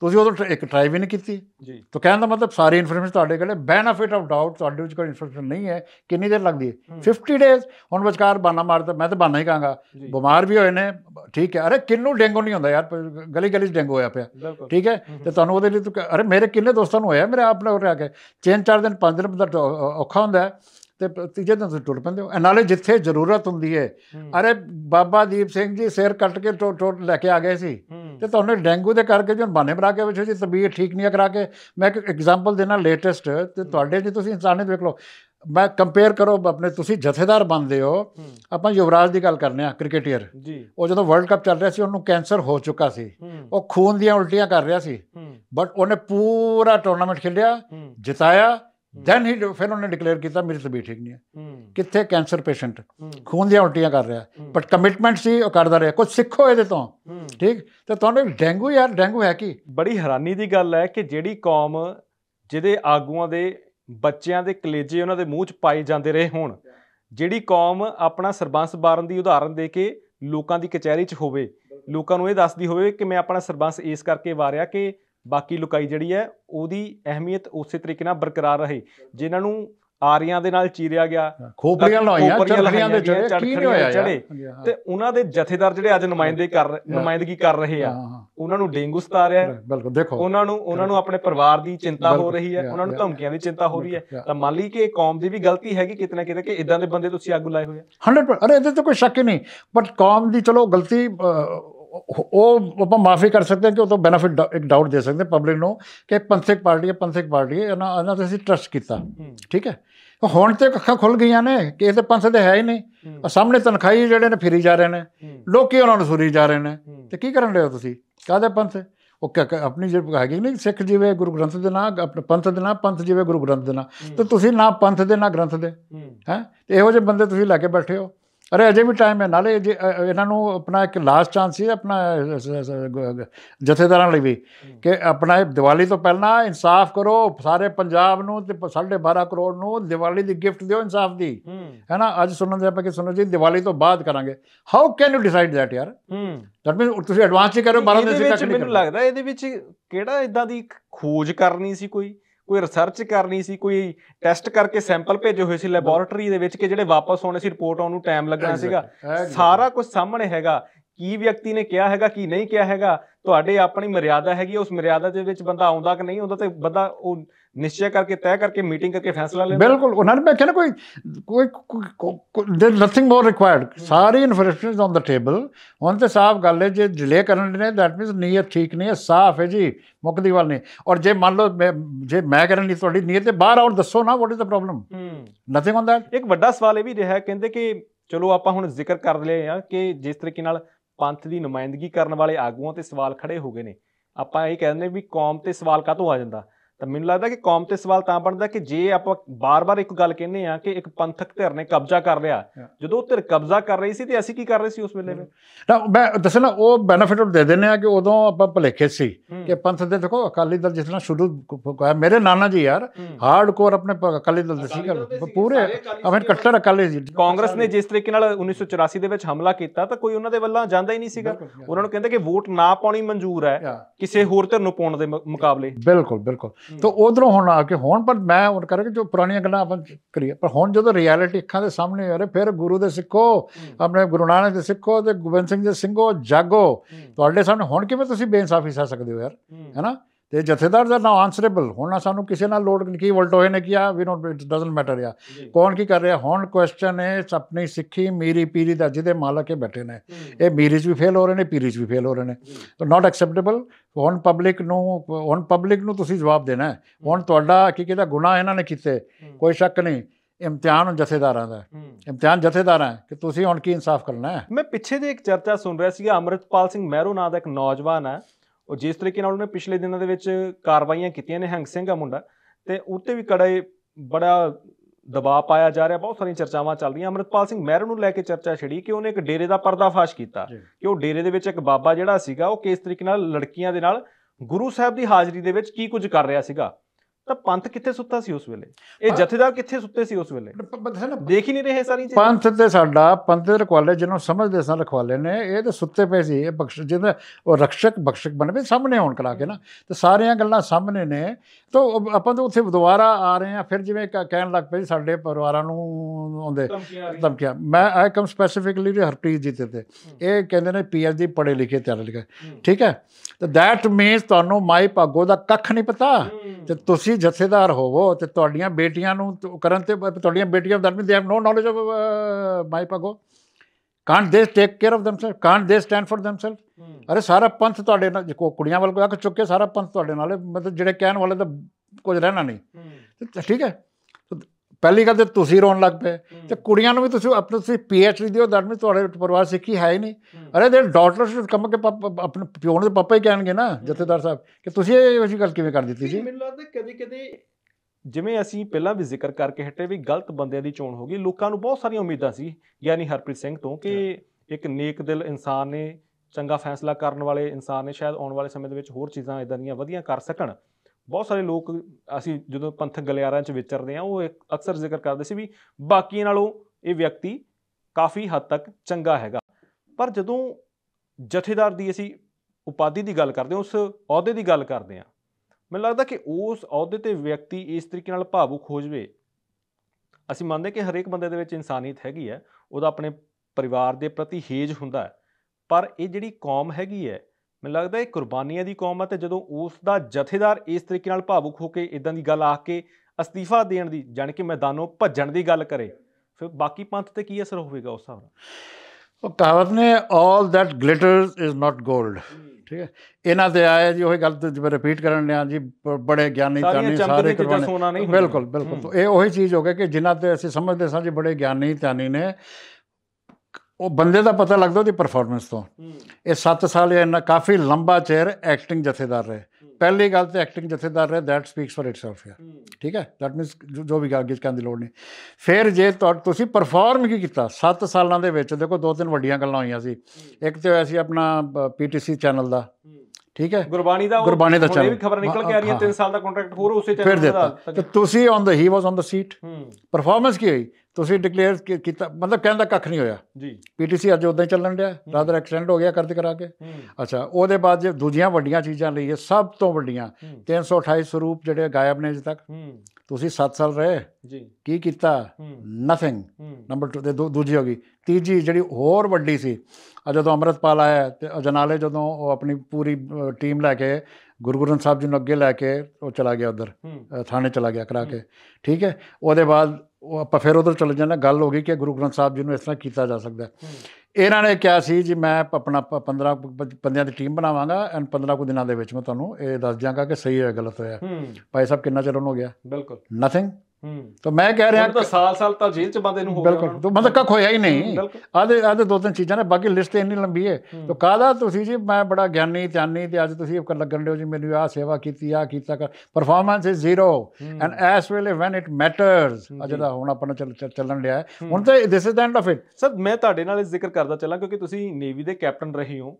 ਤੁਸੀਂ ਉਦੋਂ ਇੱਕ ਟਰਾਈ ਵੀ ਨਹੀਂ ਕੀਤੀ ਜੀ ਤਾਂ ਕਹਿਣ ਦਾ ਮਤਲਬ ਸਾਰੀ ਇਨਫੋਰਮੇਸ਼ਨ ਤੁਹਾਡੇ ਕੋਲ ਹੈ ਬੈਨੀਫਿਟ ਆਫ ਡਾਊਟ ਤੁਹਾਡੇ ਵਿੱਚ ਕੋਈ ਇਨਫੋਰਮੇਸ਼ਨ ਨਹੀਂ ਹੈ ਕਿੰਨੀ ਦੇਰ ਲੱਗਦੀ ਹੈ 50 ਡੇਜ਼ ਹੁਣ ਵਿਚਕਾਰ ਬਾਨਾ ਮਾਰਦਾ ਮੈਂ ਤਾਂ ਬਾਨਾ ਹੀ ਕਹਾਂਗਾ ਬਿਮਾਰ ਵੀ ਹੋਏ ਨੇ ਠੀਕ ਹੈ ਅਰੇ ਕਿੰਨੂੰ ਡੇਂਗੂ ਨਹੀਂ ਹੁੰਦਾ ਯਾਰ ਗਲੀ ਗਲੀ 'ਚ ਡੇਂਗੂ ਹੋਇਆ ਪਿਆ ਠੀਕ ਹੈ ਤੇ ਤੁਹਾਨੂੰ ਉਹਦੇ ਲਈ ਅਰੇ ਮੇਰੇ ਕਿੰਨੇ ਦੋਸਤਾਂ ਨੂੰ ਹੋਇਆ ਮੇਰੇ ਆਪਣੇ ਉਰੇ ਰਿਹਾ ਕੇ ਚੇਨ ਚਾਰ ਦਿਨ ਪੰਜ ਦਿਨ ਦਾ ਔਖਾ ਹੁੰਦਾ ਤੇ ਤੀਜੇ ਦਿਨ ਤੁਸੀਂ ਟੁੱਟ ਪੈਂਦੇ ਹੋ ਨਾਲੇ ਜਿੱਥੇ ਜ਼ਰੂਰਤ ਹੁੰਦੀ ਹੈ ਅਰੇ ਬਾਬਾ ਦੀਪ ਸਿੰਘ ਜੀ ਸਿਰ ਕੱਟ ਕੇ ਟੋਟ ਲੈ ਕੇ ਆ ਗਏ ਸੀ ਤੇ ਤੁਹਾਨੂੰ ਡੈਂਗੂ ਦੇ ਕਰਕੇ ਜੋ ਬਾਨੇ ਬਣਾ ਕੇ ਵਿੱਚ ਜੀ ਤਬੀਅਤ ਠੀਕ ਨਹੀਂ ਕਰਾ ਕੇ ਮੈਂ ਇੱਕ ਐਗਜ਼ਾਮਪਲ ਦੇਣਾ ਲੇਟੈਸਟ ਤੇ ਤੁਹਾਡੇ ਜੀ ਤੁਸੀਂ ਇਨਸਾਨੀਅਤ ਦੇਖ ਲਓ ਮੈਂ ਕੰਪੇਅਰ ਕਰੋ ਆਪਣੇ ਤੁਸੀਂ ਜਥੇਦਾਰ ਬਣਦੇ ਹੋ ਆਪਾਂ ਯੁਵਰਾਜ ਦੀ ਗੱਲ ਕਰਨੇ ਆ ਕ੍ਰਿਕਟੀਅਰ ਜੀ ਉਹ ਜਦੋਂ ਵਰਲਡ ਕੱਪ ਚੱਲ ਰਿਹਾ ਸੀ ਉਹਨੂੰ ਕੈਂਸਰ ਹੋ ਚੁੱਕਾ ਸੀ ਉਹ ਖੂਨ ਦੀਆਂ ਉਲਟੀਆਂ ਕਰ ਰਿਹਾ ਸੀ ਬਟ ਉਹਨੇ ਪੂਰਾ ਟੂਰਨਾਮੈਂਟ ਖੇਡਿਆ ਜਿਤਾਇਆ ਦੈਨ ਹੀ ਫਿਰ ਉਹਨੇ ਡਿਕਲੇਅਰ ਕੀਤਾ ਮੇਰੀ ਤਬੀਅਤ ਠੀਕ ਨਹੀਂ ਹੈ ਕਿੱਥੇ ਕੈਂਸਰ ਪੇਸ਼ੈਂਟ ਖੂਨ ਦੀਆਂ ਉਲਟੀਆਂ ਕਰ ਰਿਹਾ ਬਟ ਕਮਿਟਮੈਂਟ ਸੀ ਉਹ ਕਰਦਾ ਰਿਹਾ ਕੁਝ ਸਿੱਖੋ ਇਹਦੇ ਤੋਂ ਠੀਕ ਤੇ ਤੁਹਾਨੂੰ ਡੈਂਗੂ ਯਾਰ ਡੈਂਗੂ ਹੈ ਕੀ ਬੜੀ ਹੈਰਾਨੀ ਦੀ ਗੱਲ ਹੈ ਕਿ ਜਿਹੜੀ ਕੌਮ ਜਿਹਦੇ ਆਗੂਆਂ ਦੇ ਬੱਚਿਆਂ ਦੇ ਕਲੇਜੇ ਉਹਨਾਂ ਦੇ ਮੂੰਹ 'ਚ ਪਾਈ ਜਾਂਦੇ ਰਹੇ ਹੋਣ ਜਿਹੜੀ ਕੌਮ ਆਪਣਾ ਸਰਬੰਸ ਬਾਰਨ ਦੀ ਉਦਾਹਰਨ ਦੇ ਕੇ ਲੋਕਾਂ ਦੀ ਕਚਹਿਰੀ 'ਚ ਹੋਵੇ ਲੋਕਾਂ ਨੂੰ ਇਹ ਦੱਸਦੀ ਹੋਵੇ ਕਿ ਮੈਂ ਆਪਣਾ ਸਰਬੰਸ ਇਸ ਕਰਕੇ ਵਾਰਿਆ ਕਿ ਬਾਕੀ ਲੁਕਾਈ ਜਿਹੜੀ ਹੈ ਉਹਦੀ ਅਹਿਮੀਅਤ ਉਸੇ ਤਰੀਕੇ ਨਾਲ ਬਰਕਰਾਰ ਰਹੇ ਜਿਨ੍ਹਾਂ ਨੂੰ ਆਰੀਆਂ ਦੇ ਨਾਲ ਚੀਰਿਆ ਗਿਆ ਖੋਪਰੀਆਂ ਲਾਈਆਂ ਚੜਖੜੀਆਂ ਦੇ ਚੜੇ ਕੀ ਹੋਇਆ ਚੜੇ ਤੇ ਉਹਨਾਂ ਦੇ ਜਥੇਦਾਰ ਜਿਹੜੇ ਅੱਜ ਨੁਮਾਇੰਦੇ ਕਰ ਨੁਮਾਇੰਦਗੀ ਕਰ ਰਹੇ ਆ ਉਹਨਾਂ ਨੂੰ ਡੇਂਗੂ ਸਤਾ ਰਿਹਾ ਬਿਲਕੁਲ ਦੇਖੋ ਉਹਨਾਂ ਨੂੰ ਉਹਨਾਂ ਨੂੰ ਆਪਣੇ ਪਰਿਵਾਰ ਦੀ ਚਿੰਤਾ ਹੋ ਰਹੀ ਹੈ ਉਹਨਾਂ ਨੂੰ ਧਮਕੀਆਂ ਦੀ ਚਿੰਤਾ ਹੋ ਰਹੀ ਹੈ ਤਾਂ ਮੰਨ ਲਈ ਕਿ ਕੌਮ ਦੀ ਵੀ ਗਲਤੀ ਹੈਗੀ ਕਿਤਨਾ ਕਿਤੇ ਕਿ ਇਦਾਂ ਦੇ ਬੰਦੇ ਤੁਸੀਂ ਆਗੂ ਲਾਏ ਹੋਏ ਆ 100 ਅਰੇ ਇਹਦੇ ਤੇ ਕੋਈ ਸ਼ੱਕ ਹੀ ਨਹੀਂ ਬਟ ਕੌਮ ਦੀ ਚਲੋ ਗਲਤੀ ਉਹ ਆਪਾਂ ਮਾਫੀ ਕਰ ਸਕਦੇ ਹਾਂ ਕਿ ਉਹ ਤੋਂ ਬੈਨੀਫਿਟ ਇੱਕ ਡਾਊਟ ਦੇ ਸਕਦੇ ਪਬਲਿਕ ਨੂੰ ਕਿ ਪੰਥਕ ਪਾਰਟੀ ਹੈ ਪੰਥਕ ਪਾਰਟੀ ਹੈ ਇਹਨਾਂ ਇਹਨਾਂ ਤੇ ਅਸੀਂ ਟਰਸਟ ਕੀਤਾ ਠੀਕ ਹੈ ਹੁਣ ਤੇ ਅੱਖਾਂ ਖੁੱਲ ਗਈਆਂ ਨੇ ਕਿ ਇਹ ਤੇ ਪੰਥ ਦੇ ਹੈ ਹੀ ਨਹੀਂ ਆ ਸਾਹਮਣੇ ਤਨਖਾਈ ਜਿਹੜੇ ਨੇ ਫਿਰੀ ਜਾ ਰਹੇ ਨੇ ਲੋਕੀ ਉਹਨਾਂ ਨੂੰ ਸੁਰੀ ਜਾ ਰਹੇ ਨੇ ਤੇ ਕੀ ਕਰਨ ਰਹੇ ਹੋ ਤੁਸੀਂ ਕਾਹਦੇ ਪੰਥ ਉਹ ਆਪਣੀ ਜਿਹੜੀ ਹੈਗੀ ਨਹੀਂ ਸਿੱਖ ਜਿਵੇਂ ਗੁਰੂ ਗ੍ਰੰਥ ਦੇ ਨਾਲ ਆਪਣੇ ਪੰਥ ਦੇ ਨਾਲ ਪੰਥ ਜਿਵੇਂ ਗੁਰੂ ਗ੍ਰੰਥ ਦੇ ਨਾਲ ਤੇ ਤੁਸੀਂ ਨਾ ਪੰਥ ਦੇ ਨਾ ਗ੍ਰੰਥ ਦੇ ਹੈ ਤੇ ਇਹੋ ਜਿਹੇ ਬੰਦੇ ਤੁਸੀਂ ਲੈ ਕੇ ਬੈਠੇ ਹੋ ਅਰੇ ਅਜੇ ਵੀ ਟਾਈਮ ਹੈ ਨਾਲੇ ਇਹਨਾਂ ਨੂੰ ਆਪਣਾ ਇੱਕ ਲਾਸਟ ਚਾਂਸ ਹੀ ਆਪਣਾ ਜਥੇਦਾਰਾਂ ਲਈ ਵੀ ਕਿ ਆਪਣਾ ਇਹ ਦੀਵਾਲੀ ਤੋਂ ਪਹਿਲਾਂ ਇਨਸਾਫ ਕਰੋ ਸਾਰੇ ਪੰਜਾਬ ਨੂੰ ਤੇ 12.5 ਕਰੋੜ ਨੂੰ ਦੀਵਾਲੀ ਦੀ ਗਿਫਟ ਦਿਓ ਇਨਸਾਫ ਦੀ ਹੈ ਨਾ ਅੱਜ ਸੁਣਨ ਦੇ ਆਪਾਂ ਕਿ ਸੁਣੋ ਜੀ ਦੀਵਾਲੀ ਤੋਂ ਬਾਅਦ ਕਰਾਂਗੇ how can you decide that ਯਾਰ ਦੈਟ ਮੀਨ ਤੁਸੀਂ ਐਡਵਾਂਸ ਹੀ ਕਰੋ 12 ਦਿਨ ਤੱਕ ਮੈਨੂੰ ਲੱਗਦਾ ਇਹਦੇ ਵਿੱਚ ਕਿਹੜਾ ਇਦਾਂ ਦੀ ਖੋਜ ਕਰਨੀ ਸੀ ਕੋਈ ਕੋਈ ਰਿਸਰਚ ਕਰਨੀ ਸੀ ਕੋਈ ਟੈਸਟ ਕਰਕੇ ਸੈਂਪਲ ਭੇਜੇ ਹੋਏ ਸੀ ਲੈਬੋਰੇਟਰੀ ਦੇ ਵਿੱਚ ਕਿ ਜਿਹੜੇ ਵਾਪਸ ਹੋਣੇ ਸੀ ਰਿਪੋਰਟ ਆਉਣ ਨੂੰ ਟਾਈਮ ਲੱਗਣਾ ਸੀਗਾ ਸਾਰਾ ਕੁਝ ਸਾਹਮਣੇ ਹੈਗਾ ਕੀ ਵਿਅਕਤੀ ਨੇ ਕਿਹਾ ਹੈਗਾ ਕੀ ਨਹੀਂ ਕਿਹਾ ਹੈਗਾ ਤੁਹਾਡੇ ਆਪਣੀ ਮਰਿਆਦਾ ਹੈਗੀ ਉਸ ਮਰਿਆਦਾ ਦੇ ਵਿੱਚ ਬੰਦਾ ਆਉਂਦਾ ਕਿ ਨਹੀਂ ਆਉਂਦਾ ਤੇ ਬੰਦਾ ਉਹ ਨਿਸ਼ਚੈ ਕਰਕੇ ਤੈਅ ਕਰਕੇ ਮੀਟਿੰਗ ਕਰਕੇ ਫੈਸਲਾ ਲੈਣਾ ਬਿਲਕੁਲ ਉਹਨਾਂ ਨੇ ਮੈਂ ਨਾ ਕੋਈ ਕੋਈ देयर ਨਥਿੰਗ ਮੋਰ ਰਿਕੁਆਇਰਡ ਸਾਰੀ information is on the table ਹੁਣ ਤੇ ਸਾਫ ਗੱਲ ਹੈ ਜੇ ਡਿਲੇ ਕਰਨ ਨੇ ਦੈਟ ਮੀਨਸ ਨੀਅਤ ਠੀਕ ਨਹੀਂ ਹੈ ਸਾਫ ਹੈ ਜੀ ਮੁਕਦੀ ਵਾਲ ਨਹੀਂ ਔਰ ਜੇ ਮੰਨ ਲਓ ਜੇ ਮੈਂ ਕਰਨ ਲਈ ਤੁਹਾਡੀ ਨੀਅਤ ਤੇ ਬਾਹਰ ਆਉਣ ਦੱਸੋ ਨਾ what is the problem nothing on that ਇੱਕ ਵੱਡਾ ਸਵਾਲ ਇਹ ਵੀ ਰਿਹਾ ਕਹਿੰਦੇ ਕਿ ਚਲੋ ਆਪਾਂ ਹੁਣ ਜ਼ਿਕਰ ਕਰ ਲਏ ਆ ਕਿ ਜਿਸ ਤਰੀਕੇ ਨਾਲ ਪੰਥ ਦੀ ਨੁਮਾਇੰਦਗੀ ਕਰਨ ਵਾਲੇ ਆਗੂਆਂ ਤੇ ਸਵਾਲ ਖੜੇ ਹੋ ਗਏ ਨੇ ਆਪਾਂ ਇਹ ਕਹਿੰਦੇ ਵੀ ਕੌਮ ਤੇ ਸਵਾਲ ਕਾਹਤੋਂ ਆ ਜਾਂਦਾ ਤਾਂ ਮੈਨੂੰ ਲੱਗਦਾ ਕਿ ਕੌਮ ਤੇ ਸਵਾਲ ਤਾਂ ਬਣਦਾ ਕਿ ਜੇ ਆਪਾਂ ਬਾਰ-ਬਾਰ ਇੱਕ ਗੱਲ ਕਹਿੰਦੇ ਆ ਕਿ ਇੱਕ ਪੰਥਕ ਧਿਰ ਨੇ ਕਬਜ਼ਾ ਕਰ ਲਿਆ ਜਦੋਂ ਉਹ ਧਿਰ ਕਬਜ਼ਾ ਕਰ ਰਹੀ ਸੀ ਤੇ ਅਸੀਂ ਕੀ ਕਰ ਰਹੇ ਸੀ ਉਸ ਵੇਲੇ ਨਾ ਮੈਂ ਦੱਸਣਾ ਉਹ ਬੈਨੀਫਿਟ ਦੇ ਦਿੰਨੇ ਆ ਕਿ ਉਦੋਂ ਆਪਾਂ ਭਲੇਖੇ ਸੀ ਕਿ ਪੰਥ ਦੇ ਦੇਖੋ ਅਕਾਲੀ ਦਲ ਜਿਸਨਾ ਸ਼ੁਰੂ ਸ਼ੁਰੂ ਮੇਰੇ ਨਾਨਾ ਜੀ ਯਾਰ ਹਾਰਡਕੋਰ ਆਪਣੇ ਅਕਾਲੀ ਦਲ ਦੇ ਸੀ ਪੂਰੇ ਆਪਣੇ ਕੱਟੜ ਅਕਾਲੀ ਜੀ ਕਾਂਗਰਸ ਨੇ ਜਿਸ ਤਰੀਕੇ ਨਾਲ 1984 ਦੇ ਵਿੱਚ ਹਮਲਾ ਕੀਤਾ ਤਾਂ ਕੋਈ ਉਹਨਾਂ ਦੇ ਵੱਲੋਂ ਜਾਂਦਾ ਹੀ ਨਹੀਂ ਸੀਗਾ ਉਹਨਾਂ ਨੂੰ ਕਹਿੰਦੇ ਕਿ ਵੋਟ ਨਾ ਪਾਉਣੀ ਮਨਜ਼ੂਰ ਹੈ ਕਿਸੇ ਹੋਰ ਧਿਰ ਨੂੰ ਪਾਉਣ ਦੇ ਮੁਕਾਬਲੇ ਬਿਲਕੁਲ ਬਿਲਕੁਲ ਤੋਂ ਉਧਰੋਂ ਹੁਣ ਆ ਕੇ ਹੁਣ ਪਰ ਮੈਂ ਹੁਣ ਕਰਕੇ ਜੋ ਪੁਰਾਣੀਆਂ ਗੱਲਾਂ ਆਪਾਂ ਕਰੀਏ ਪਰ ਹੁਣ ਜਦੋਂ ਰਿਐਲਿਟੀ ਅੱਖਾਂ ਦੇ ਸਾਹਮਣੇ ਆ ਰਹੇ ਫਿਰ ਗੁਰੂ ਦੇ ਸਿੱਖੋ ਆਪਣੇ ਗੁਰੂ ਨਾਨਕ ਦੇ ਸਿੱਖੋ ਤੇ ਗੋਬਿੰਦ ਸਿੰਘ ਦੇ ਸਿੰਘੋ ਜਾਗੋ ਤੁਹਾਡੇ ਸਾਹਮਣੇ ਹੁਣ ਕਿਵੇਂ ਤੁਸੀਂ ਬੇਇਨਸਾਫੀ ਸਹ ਸਕਦੇ ਹੋ ਯਾਰ ਹੈਨਾ ਤੇ ਜਥੇਦਾਰ ਦਾ ਨਾ ਆਨਸਰੇਬਲ ਹੁਣ ਸਾਨੂੰ ਕਿਸੇ ਨਾਲ ਲੋਡ ਕੀ ਵਲਟੋਏ ਨੇ ਕੀਆ we know it doesn't matter ਯਾ ਕੌਣ ਕੀ ਕਰ ਰਿਹਾ ਹੁਣ ਕੁਐਸਚਨ ਹੈ ਆਪਣੀ ਸਿੱਖੀ ਮੀਰੀ ਪੀਰੀ ਦਾ ਜਿਹਦੇ ਮਾਲਕ ਹੈ ਬੈਠੇ ਨੇ ਇਹ ਮੀਰੀਜ ਵੀ ਫੇਲ ਹੋ ਰਹੇ ਨੇ ਪੀਰੀਜ ਵੀ ਫੇਲ ਹੋ ਰਹੇ ਨੇ ਤਾਂ ਨਾਟ ਐਕਸੈਪਟੇਬਲ ਹੁਣ ਪਬਲਿਕ ਨੂੰ ਹੁਣ ਪਬਲਿਕ ਨੂੰ ਤੁਸੀਂ ਜਵਾਬ ਦੇਣਾ ਹੈ ਹੁਣ ਤੁਹਾਡਾ ਕੀ ਕਿਹਦਾ ਗੁਨਾਹ ਇਹਨਾਂ ਨੇ ਕੀਤੇ ਕੋਈ ਸ਼ੱਕ ਨਹੀਂ ਇਮਤਿਹਾਨ ਜਥੇਦਾਰਾਂ ਦਾ ਇਮਤਿਹਾਨ ਜਥੇਦਾਰਾਂ ਕਿ ਤੁਸੀਂ ਹੁਣ ਕੀ ਇਨਸਾਫ ਕਰਨਾ ਹੈ ਮੈਂ ਪਿੱਛੇ ਦੇ ਇੱਕ ਚਰਚਾ ਸੁਣ ਰਿਹਾ ਸੀਗਾ ਅਮਰਿਤਪਾਲ ਸਿੰਘ ਮਹਿਰੋ ਨਾਂ ਦਾ ਇੱਕ ਨੌਜਵਾਨ ਹੈ ਔਰ ਜਿਸ ਤਰੀਕੇ ਨਾਲ ਉਹਨੇ ਪਿਛਲੇ ਦਿਨਾਂ ਦੇ ਵਿੱਚ ਕਾਰਵਾਈਆਂ ਕੀਤੀਆਂ ਨੇ ਹੰਗ ਸਿੰਘ ਆ ਮੁੰਡਾ ਤੇ ਉੱਤੇ ਵੀ ਕੜਾਏ ਬੜਾ ਦਬਾਅ ਪਾਇਆ ਜਾ ਰਿਹਾ ਬਹੁਤ ਸਾਰੀਆਂ ਚਰਚਾਵਾਂ ਚੱਲ ਰਹੀਆਂ ਅਮਰਤਪਾਲ ਸਿੰਘ ਮਹਿਰੂ ਨੂੰ ਲੈ ਕੇ ਚਰਚਾ ਛਿੜੀ ਕਿ ਉਹਨੇ ਇੱਕ ਡੇਰੇ ਦਾ ਪਰਦਾਫਾਸ਼ ਕੀਤਾ ਕਿ ਉਹ ਡੇਰੇ ਦੇ ਵਿੱਚ ਇੱਕ ਬਾਬਾ ਜਿਹੜਾ ਸੀਗਾ ਉਹ ਕਿਸ ਤਰੀਕੇ ਨਾਲ ਲੜਕੀਆਂ ਦੇ ਨਾਲ ਗੁਰੂ ਸਾਹਿਬ ਦੀ ਹਾਜ਼ਰੀ ਦੇ ਵਿੱਚ ਕੀ ਕੁਝ ਕਰ ਰਿਹਾ ਸੀਗਾ ਤਾਂ ਪੰਥ ਕਿੱਥੇ ਸੁੱਤਾ ਸੀ ਉਸ ਵੇਲੇ ਇਹ ਜਥੇਦਾਰ ਕਿੱਥੇ ਸੁੱਤੇ ਸੀ ਉਸ ਵੇਲੇ ਦੇਖ ਹੀ ਨਹੀਂ ਰਹੇ ਸਾਰੀ ਚੀਜ਼ ਪੰਥ ਤੇ ਸਾਡਾ ਪੰਥ ਦੇ ਰਖਵਾਲੇ ਜਿਹਨੂੰ ਸਮਝਦੇ ਸਨ ਰਖਵਾਲੇ ਨੇ ਇਹ ਤਾਂ ਸੁੱਤੇ ਪਏ ਸੀ ਇਹ ਬਖਸ਼ ਜਿਹਦਾ ਉਹ ਰਖਸ਼ਕ ਬਖਸ਼ਕ ਬਣਵੇ ਸਾਹਮਣੇ ਆਉਣ ਕਰਾ ਕੇ ਨਾ ਤੇ ਸਾਰੀਆਂ ਗੱਲਾਂ ਸਾਹਮਣੇ ਨੇ ਤਾਂ ਆਪਾਂ ਤਾਂ ਉੱਥੇ ਦੁਬਾਰਾ ਆ ਰਹੇ ਆ ਫਿਰ ਜਿਵੇਂ ਕਹਿਣ ਲੱਗ ਪਏ ਸਾਡੇ ਪਰਿਵਾਰਾਂ ਨੂੰ ਆਉਂਦੇ ਧਮਕੀਆਂ ਮੈਂ ਆਈ ਕਮ ਸਪੈਸੀਫਿਕਲੀ ਹਰਪ੍ਰੀਤ ਜੀ ਤੇ ਇਹ ਕਹਿੰਦੇ ਨੇ ਪੀਐਚਡੀ ਪੜੇ ਲਿਖੇ ਤਿਆਰ ਲਿਖੇ ਠੀਕ ਹੈ ਤਾਂ ਦੈਟ ਮੀਨਸ ਤੁਹਾਨੂੰ ਮਾਈ ਭਾਗੋ ਦਾ ਕੱਖ ਨਹੀਂ ਪਤਾ ਤੇ ਤੁਸੀਂ ਜਥੇਦਾਰ ਹੋਵੋ ਤੇ ਤੁਹਾਡੀਆਂ ਬੇਟੀਆਂ ਨੂੰ ਕਰਨ ਤੇ ਤੁਹਾਡੀਆਂ ਬੇਟੀਆਂ ਦਾ mean they have no knowledge of my ਪਗੋ can't they take care of themselves can't they stand for themselves ਅਰੇ ਸਾਰਾ ਪੰਥ ਤੁਹਾਡੇ ਨਾਲ ਕੋ ਕੁੜੀਆਂ ਵੱਲ ਕੋ ਚੁੱਕ ਕੇ ਸਾਰਾ ਪੰਥ ਤੁਹਾਡੇ ਨਾਲ ਮਤਲਬ ਜਿਹੜੇ ਕਹਿਣ ਵਾਲੇ ਤਾਂ ਕੁਝ ਰਹਿਣਾ ਨਹੀਂ ਠੀਕ ਹੈ ਪਹਿਲੀ ਗੱਲ ਤੇ ਤੁਸੀਂ ਰੋਣ ਲੱਗ ਪਏ ਤੇ ਕੁੜੀਆਂ ਨੂੰ ਵੀ ਤੁਸੀਂ ਆਪਣੇ ਤੁਸੀਂ ਪੀਐਚਡੀ ਦਿਓ ਦੈਟ ਮੀਨ ਤੁਹਾਡੇ ਪਰਿਵਾਰ ਸਿੱਖੀ ਹੈ ਹੀ ਨਹੀਂ ਅਰੇ ਦੇ ਡਾਕਟਰ ਸ਼ੁਡ ਕਮ ਕੇ ਆਪਣੇ ਪਿਓ ਨੇ ਪਾਪਾ ਹੀ ਕਹਿਣਗੇ ਨਾ ਜਥੇਦਾਰ ਸਾਹਿਬ ਕਿ ਤੁਸੀਂ ਇਹ ਅਸੀਂ ਗੱਲ ਕਿਵੇਂ ਕਰ ਦਿੱਤੀ ਜੀ ਮੈਨੂੰ ਲੱਗਦਾ ਕਦੇ ਕਦੇ ਜਿਵੇਂ ਅਸੀਂ ਪਹਿਲਾਂ ਵੀ ਜ਼ਿਕਰ ਕਰਕੇ ਹਟੇ ਵੀ ਗਲਤ ਬੰਦਿਆਂ ਦੀ ਚੋਣ ਹੋ ਗਈ ਲੋਕਾਂ ਨੂੰ ਬਹੁਤ ਸਾਰੀਆਂ ਉਮੀਦਾਂ ਸੀ ਯਾਨੀ ਹਰਪ੍ਰੀਤ ਸਿੰਘ ਤੋਂ ਕਿ ਇੱਕ ਨੇਕ ਦਿਲ ਇਨਸਾਨ ਨੇ ਚੰਗਾ ਫੈਸਲਾ ਕਰਨ ਵਾਲੇ ਇਨਸਾਨ ਨੇ ਸ਼ਾਇਦ ਆਉਣ ਵਾਲੇ ਸਮੇਂ ਦੇ ਵਿੱਚ ਹੋਰ ਚੀਜ਼ਾਂ ਇਦਾਂ ਦੀਆਂ ਵਧੀਆਂ ਕਰ ਸਕਣ ਬਹੁਤ ਸਾਰੇ ਲੋਕ ਅਸੀਂ ਜਦੋਂ ਪੰਥ ਗਲਿਆਰਾਂ 'ਚ ਵਿਚਰਦੇ ਆ ਉਹ ਅਕਸਰ ਜ਼ਿਕਰ ਕਰਦੇ ਸੀ ਵੀ ਬਾਕੀਆਂ ਨਾਲੋਂ ਇਹ ਵਿਅਕਤੀ ਕਾਫੀ ਹੱਦ ਤੱਕ ਚੰਗਾ ਹੈਗਾ ਪਰ ਜਦੋਂ ਜਥੇਦਾਰ ਦੀ ਅਸੀਂ ਉਪਾਧੀ ਦੀ ਗੱਲ ਕਰਦੇ ਹਾਂ ਉਸ ਅਹੁਦੇ ਦੀ ਗੱਲ ਕਰਦੇ ਹਾਂ ਮੈਨੂੰ ਲੱਗਦਾ ਕਿ ਉਸ ਅਹੁਦੇ ਤੇ ਵਿਅਕਤੀ ਇਸ ਤਰੀਕੇ ਨਾਲ ਭਾਵੁਕ ਹੋ ਜਵੇ ਅਸੀਂ ਮੰਨਦੇ ਕਿ ਹਰੇਕ ਬੰਦੇ ਦੇ ਵਿੱਚ ਇਨਸਾਨੀਅਤ ਹੈਗੀ ਹੈ ਉਹਦਾ ਆਪਣੇ ਪਰਿਵਾਰ ਦੇ ਪ੍ਰਤੀ ਹੇਜ ਹੁੰਦਾ ਪਰ ਇਹ ਜਿਹੜੀ ਕੌਮ ਹੈਗੀ ਹੈ ਮੈਨੂੰ ਲੱਗਦਾ ਇਹ ਕੁਰਬਾਨੀਆਂ ਦੀ ਕੌਮ ਹੈ ਤੇ ਜਦੋਂ ਉਸ ਦਾ ਜਥੇਦਾਰ ਇਸ ਤਰੀਕੇ ਨਾਲ ਭਾਵੁਕ ਹੋ ਕੇ ਇਦਾਂ ਦੀ ਗੱਲ ਆ ਕੇ ਅਸਤੀਫਾ ਦੇਣ ਦੀ ਜਾਨ ਕਿ ਮੈਦਾਨੋਂ ਭੱਜਣ ਦੀ ਗੱਲ ਕਰੇ ਫਿਰ ਬਾਕੀ ਪੰਥ ਤੇ ਕੀ ਅਸਰ ਹੋਵੇਗਾ ਉਸ ਹਿਸਾਬ ਨਾਲ ਉਹ ਕਹਾਵਤ ਨੇ ਆਲ ਦੈਟ ਗਲਿਟਰਸ ਇਜ਼ ਨਾਟ 골ਡ ਠੀਕ ਹੈ ਇਹਨਾਂ ਤੇ ਆਇਆ ਜੀ ਉਹ ਗੱਲ ਜਿਵੇਂ ਰਿਪੀਟ ਕਰਨ ਲਿਆ ਜੀ ਬੜੇ ਗਿਆਨੀ ਤਾਨੀ ਸਾਰੇ ਕਰਵਾਣੇ ਬਿਲਕੁਲ ਬਿਲਕੁਲ ਇਹ ਉਹੀ ਚੀਜ਼ ਹੋ ਗਿਆ ਕਿ ਜਿਨ੍ਹਾਂ ਤੇ ਅਸੀਂ ਸਮਝਦੇ ਸਾਂ ਜੀ ਬੜੇ ਗਿਆਨੀ ਤਾਨੀ ਨੇ ਉਹ ਬੰਦੇ ਦਾ ਪਤਾ ਲੱਗਦਾ ਉਹਦੀ ਪਰਫਾਰਮੈਂਸ ਤੋਂ ਇਹ 7 ਸਾਲ ਇਹ ਇੰਨਾ ਕਾਫੀ ਲੰਬਾ ਚਿਰ ਐਕਟਿੰਗ ਜਥੇਦਾਰ ਰਹੇ ਪਹਿਲੀ ਗੱਲ ਤੇ ਐਕਟਿੰਗ ਜਥੇਦਾਰ ਰਹੇ ਦੈਟ ਸਪੀਕਸ ਫॉर ਇਟਸੈਲਫ ਯਾ ਠੀਕ ਹੈ ਥੈਟ ਮੀਨਸ ਜੋ ਵੀ ਗੱਲ ਕਿਸ ਦੀ ਲੋੜ ਨਹੀਂ ਫਿਰ ਜੇ ਤੁਸੀਂ ਪਰਫਾਰਮ ਕੀ ਕੀਤਾ 7 ਸਾਲਾਂ ਦੇ ਵਿੱਚ ਦੇਖੋ ਦੋ ਤਿੰਨ ਵੱਡੀਆਂ ਗੱਲਾਂ ਹੋਈਆਂ ਸੀ ਇੱਕ ਤੇ ਹੋਇਆ ਸੀ ਆਪਣਾ ਪੀਟੀਸੀ ਚੈਨਲ ਦਾ ਠੀਕ ਹੈ ਗੁਰਬਾਣੀ ਦਾ ਗੁਰਬਾਣੀ ਦਾ ਚੈਨਲ ਵੀ ਖਬਰ ਨਿਕਲ ਕੇ ਆ ਰਹੀ ਹੈ 3 ਸਾਲ ਦਾ ਕੰਟਰੈਕਟ ਹੋਰ ਉਸੇ ਚੈਨਲ ਦਾ ਤੇ ਤੁਸੀਂ ਔਨ ਦਾ ਹੀ was on the seat performance ਕੀ ਹੋਈ ਤੁਸੀਂ ਡਿਕਲੇਅਰ ਕੀਤਾ ਮਤਲਬ ਕਹਿਣ ਦਾ ਕੱਖ ਨਹੀਂ ਹੋਇਆ ਜੀ ਪੀਟੀਸੀ ਅੱਜ ਉਦਾਂ ਹੀ ਚੱਲਣ ਡਿਆ ਰਾਦਰ ਐਕਸਟੈਂਡ ਹੋ ਗਿਆ ਕਰਦ ਕਰਾ ਕੇ ਅੱਛਾ ਉਹਦੇ ਬਾਅਦ ਜੇ ਦੂਜੀਆਂ ਵੱਡੀਆਂ ਚੀਜ਼ਾਂ ਲਈਏ ਸਭ ਤੋਂ ਵੱਡੀਆਂ 328 ਸਰੂਪ ਜਿਹੜੇ ਗਾਇਬ ਨੇ ਅਜੇ ਤੱਕ ਤੁਸੀਂ 7 ਸਾਲ ਰਹੇ ਜੀ ਕੀ ਕੀਤਾ ਨਥਿੰਗ ਨੰਬਰ 2 ਦੇ ਦੂਜੀ ਹੋ ਗਈ ਤੀਜੀ ਜਿਹੜੀ ਹੋਰ ਵੱਡੀ ਸੀ ਜਦੋਂ ਅਮਰਤਪਾਲ ਆਇਆ ਤੇ ਅਜਨਾਲੇ ਜਦੋਂ ਉਹ ਆਪਣੀ ਪੂਰੀ ਟੀਮ ਲੈ ਕੇ ਗੁਰੂ ਗ੍ਰੰਥ ਸਾਹਿਬ ਜੀ ਨੂੰ ਅੱਗੇ ਲੈ ਕੇ ਉਹ ਚਲਾ ਗਿਆ ਉਧਰ ਥਾਣੇ ਚਲਾ ਗਿਆ ਕਰਾ ਕੇ ਠੀਕ ਹੈ ਉਹਦੇ ਬਾਅਦ ਉਹ ਆਪਾਂ ਫਿਰ ਉਧਰ ਚਲੇ ਜਾਂਦੇ ਗੱਲ ਹੋ ਗਈ ਕਿ ਗੁਰੂ ਗ੍ਰੰਥ ਸਾਹਿਬ ਜੀ ਨੂੰ ਇਸ ਤਰ੍ਹਾਂ ਕੀਤਾ ਜਾ ਸਕਦਾ ਇਹਨਾਂ ਨੇ ਕਿਹਾ ਸੀ ਜੀ ਮੈਂ ਆਪਣਾ 15 ਬੰਦਿਆਂ ਦੀ ਟੀਮ ਬਣਾਵਾਂਗਾ ਐਂ 15 ਕੁ ਦਿਨਾਂ ਦੇ ਵਿੱਚ ਮੈਂ ਤੁਹਾਨੂੰ ਇਹ ਦੱਸ ਦਿਆਂਗਾ ਕਿ ਸਹੀ ਹੈ ਗਲਤ ਹੋਇਆ ਭਾਈ ਸਾਹਿਬ ਕਿੰਨਾ ਚਿਰ ਹੋ ਗਿਆ ਬਿਲਕੁਲ ਨਥਿੰਗ ਹੂੰ ਤਾਂ ਮੈਂ ਕਹਿ ਰਿਹਾ ਤਾਂ ਸਾਲ ਸਾਲ ਤਾਂ ਜੇਲ੍ਹ ਚ ਬੰਦੇ ਨੂੰ ਹੋ ਗਿਆ ਬਿਲਕੁਲ ਮਤਲਬ ਕੱਖ ਹੋਇਆ ਹੀ ਨਹੀਂ ਆਦੇ ਆਦੇ ਦੋ ਤਿੰਨ ਚੀਜ਼ਾਂ ਨੇ ਬਾਕੀ ਲਿਸਟ ਇੰਨੀ ਲੰਬੀ ਹੈ ਤਾਂ ਕਾਹਦਾ ਤੁਸੀਂ ਜੀ ਮੈਂ ਬੜਾ ਗਿਆਨੀ ਧਿਆਨੀ ਤੇ ਅੱਜ ਤੁਸੀਂ ਲੱਗਣ ਦਿਓ ਜੀ ਮੈਨੂੰ ਆ ਸੇਵਾ ਕੀਤੀ ਆ ਕੀਤਾ ਕਰ ਪਰਫਾਰਮੈਂਸ ਇਜ਼ ਜ਼ੀਰੋ ਐਂਡ ਐਸ ਵੇਲੇ ਵੈਨ ਇਟ ਮੈਟਰਸ ਜਿਹੜਾ ਹੁਣ ਆਪਣਾ ਚੱਲਣ ਲਿਆ ਹੁਣ ਤਾਂ this is the end of it sir ਮੈਂ ਤੁਹਾਡੇ ਨਾਲ ਜ਼ਿਕਰ ਕਰਦਾ ਚੱਲਾਂ ਕਿਉਂਕਿ ਤੁਸੀਂ ਨੇਵੀ ਦੇ ਕੈਪਟਨ ਰਹੇ ਹੋ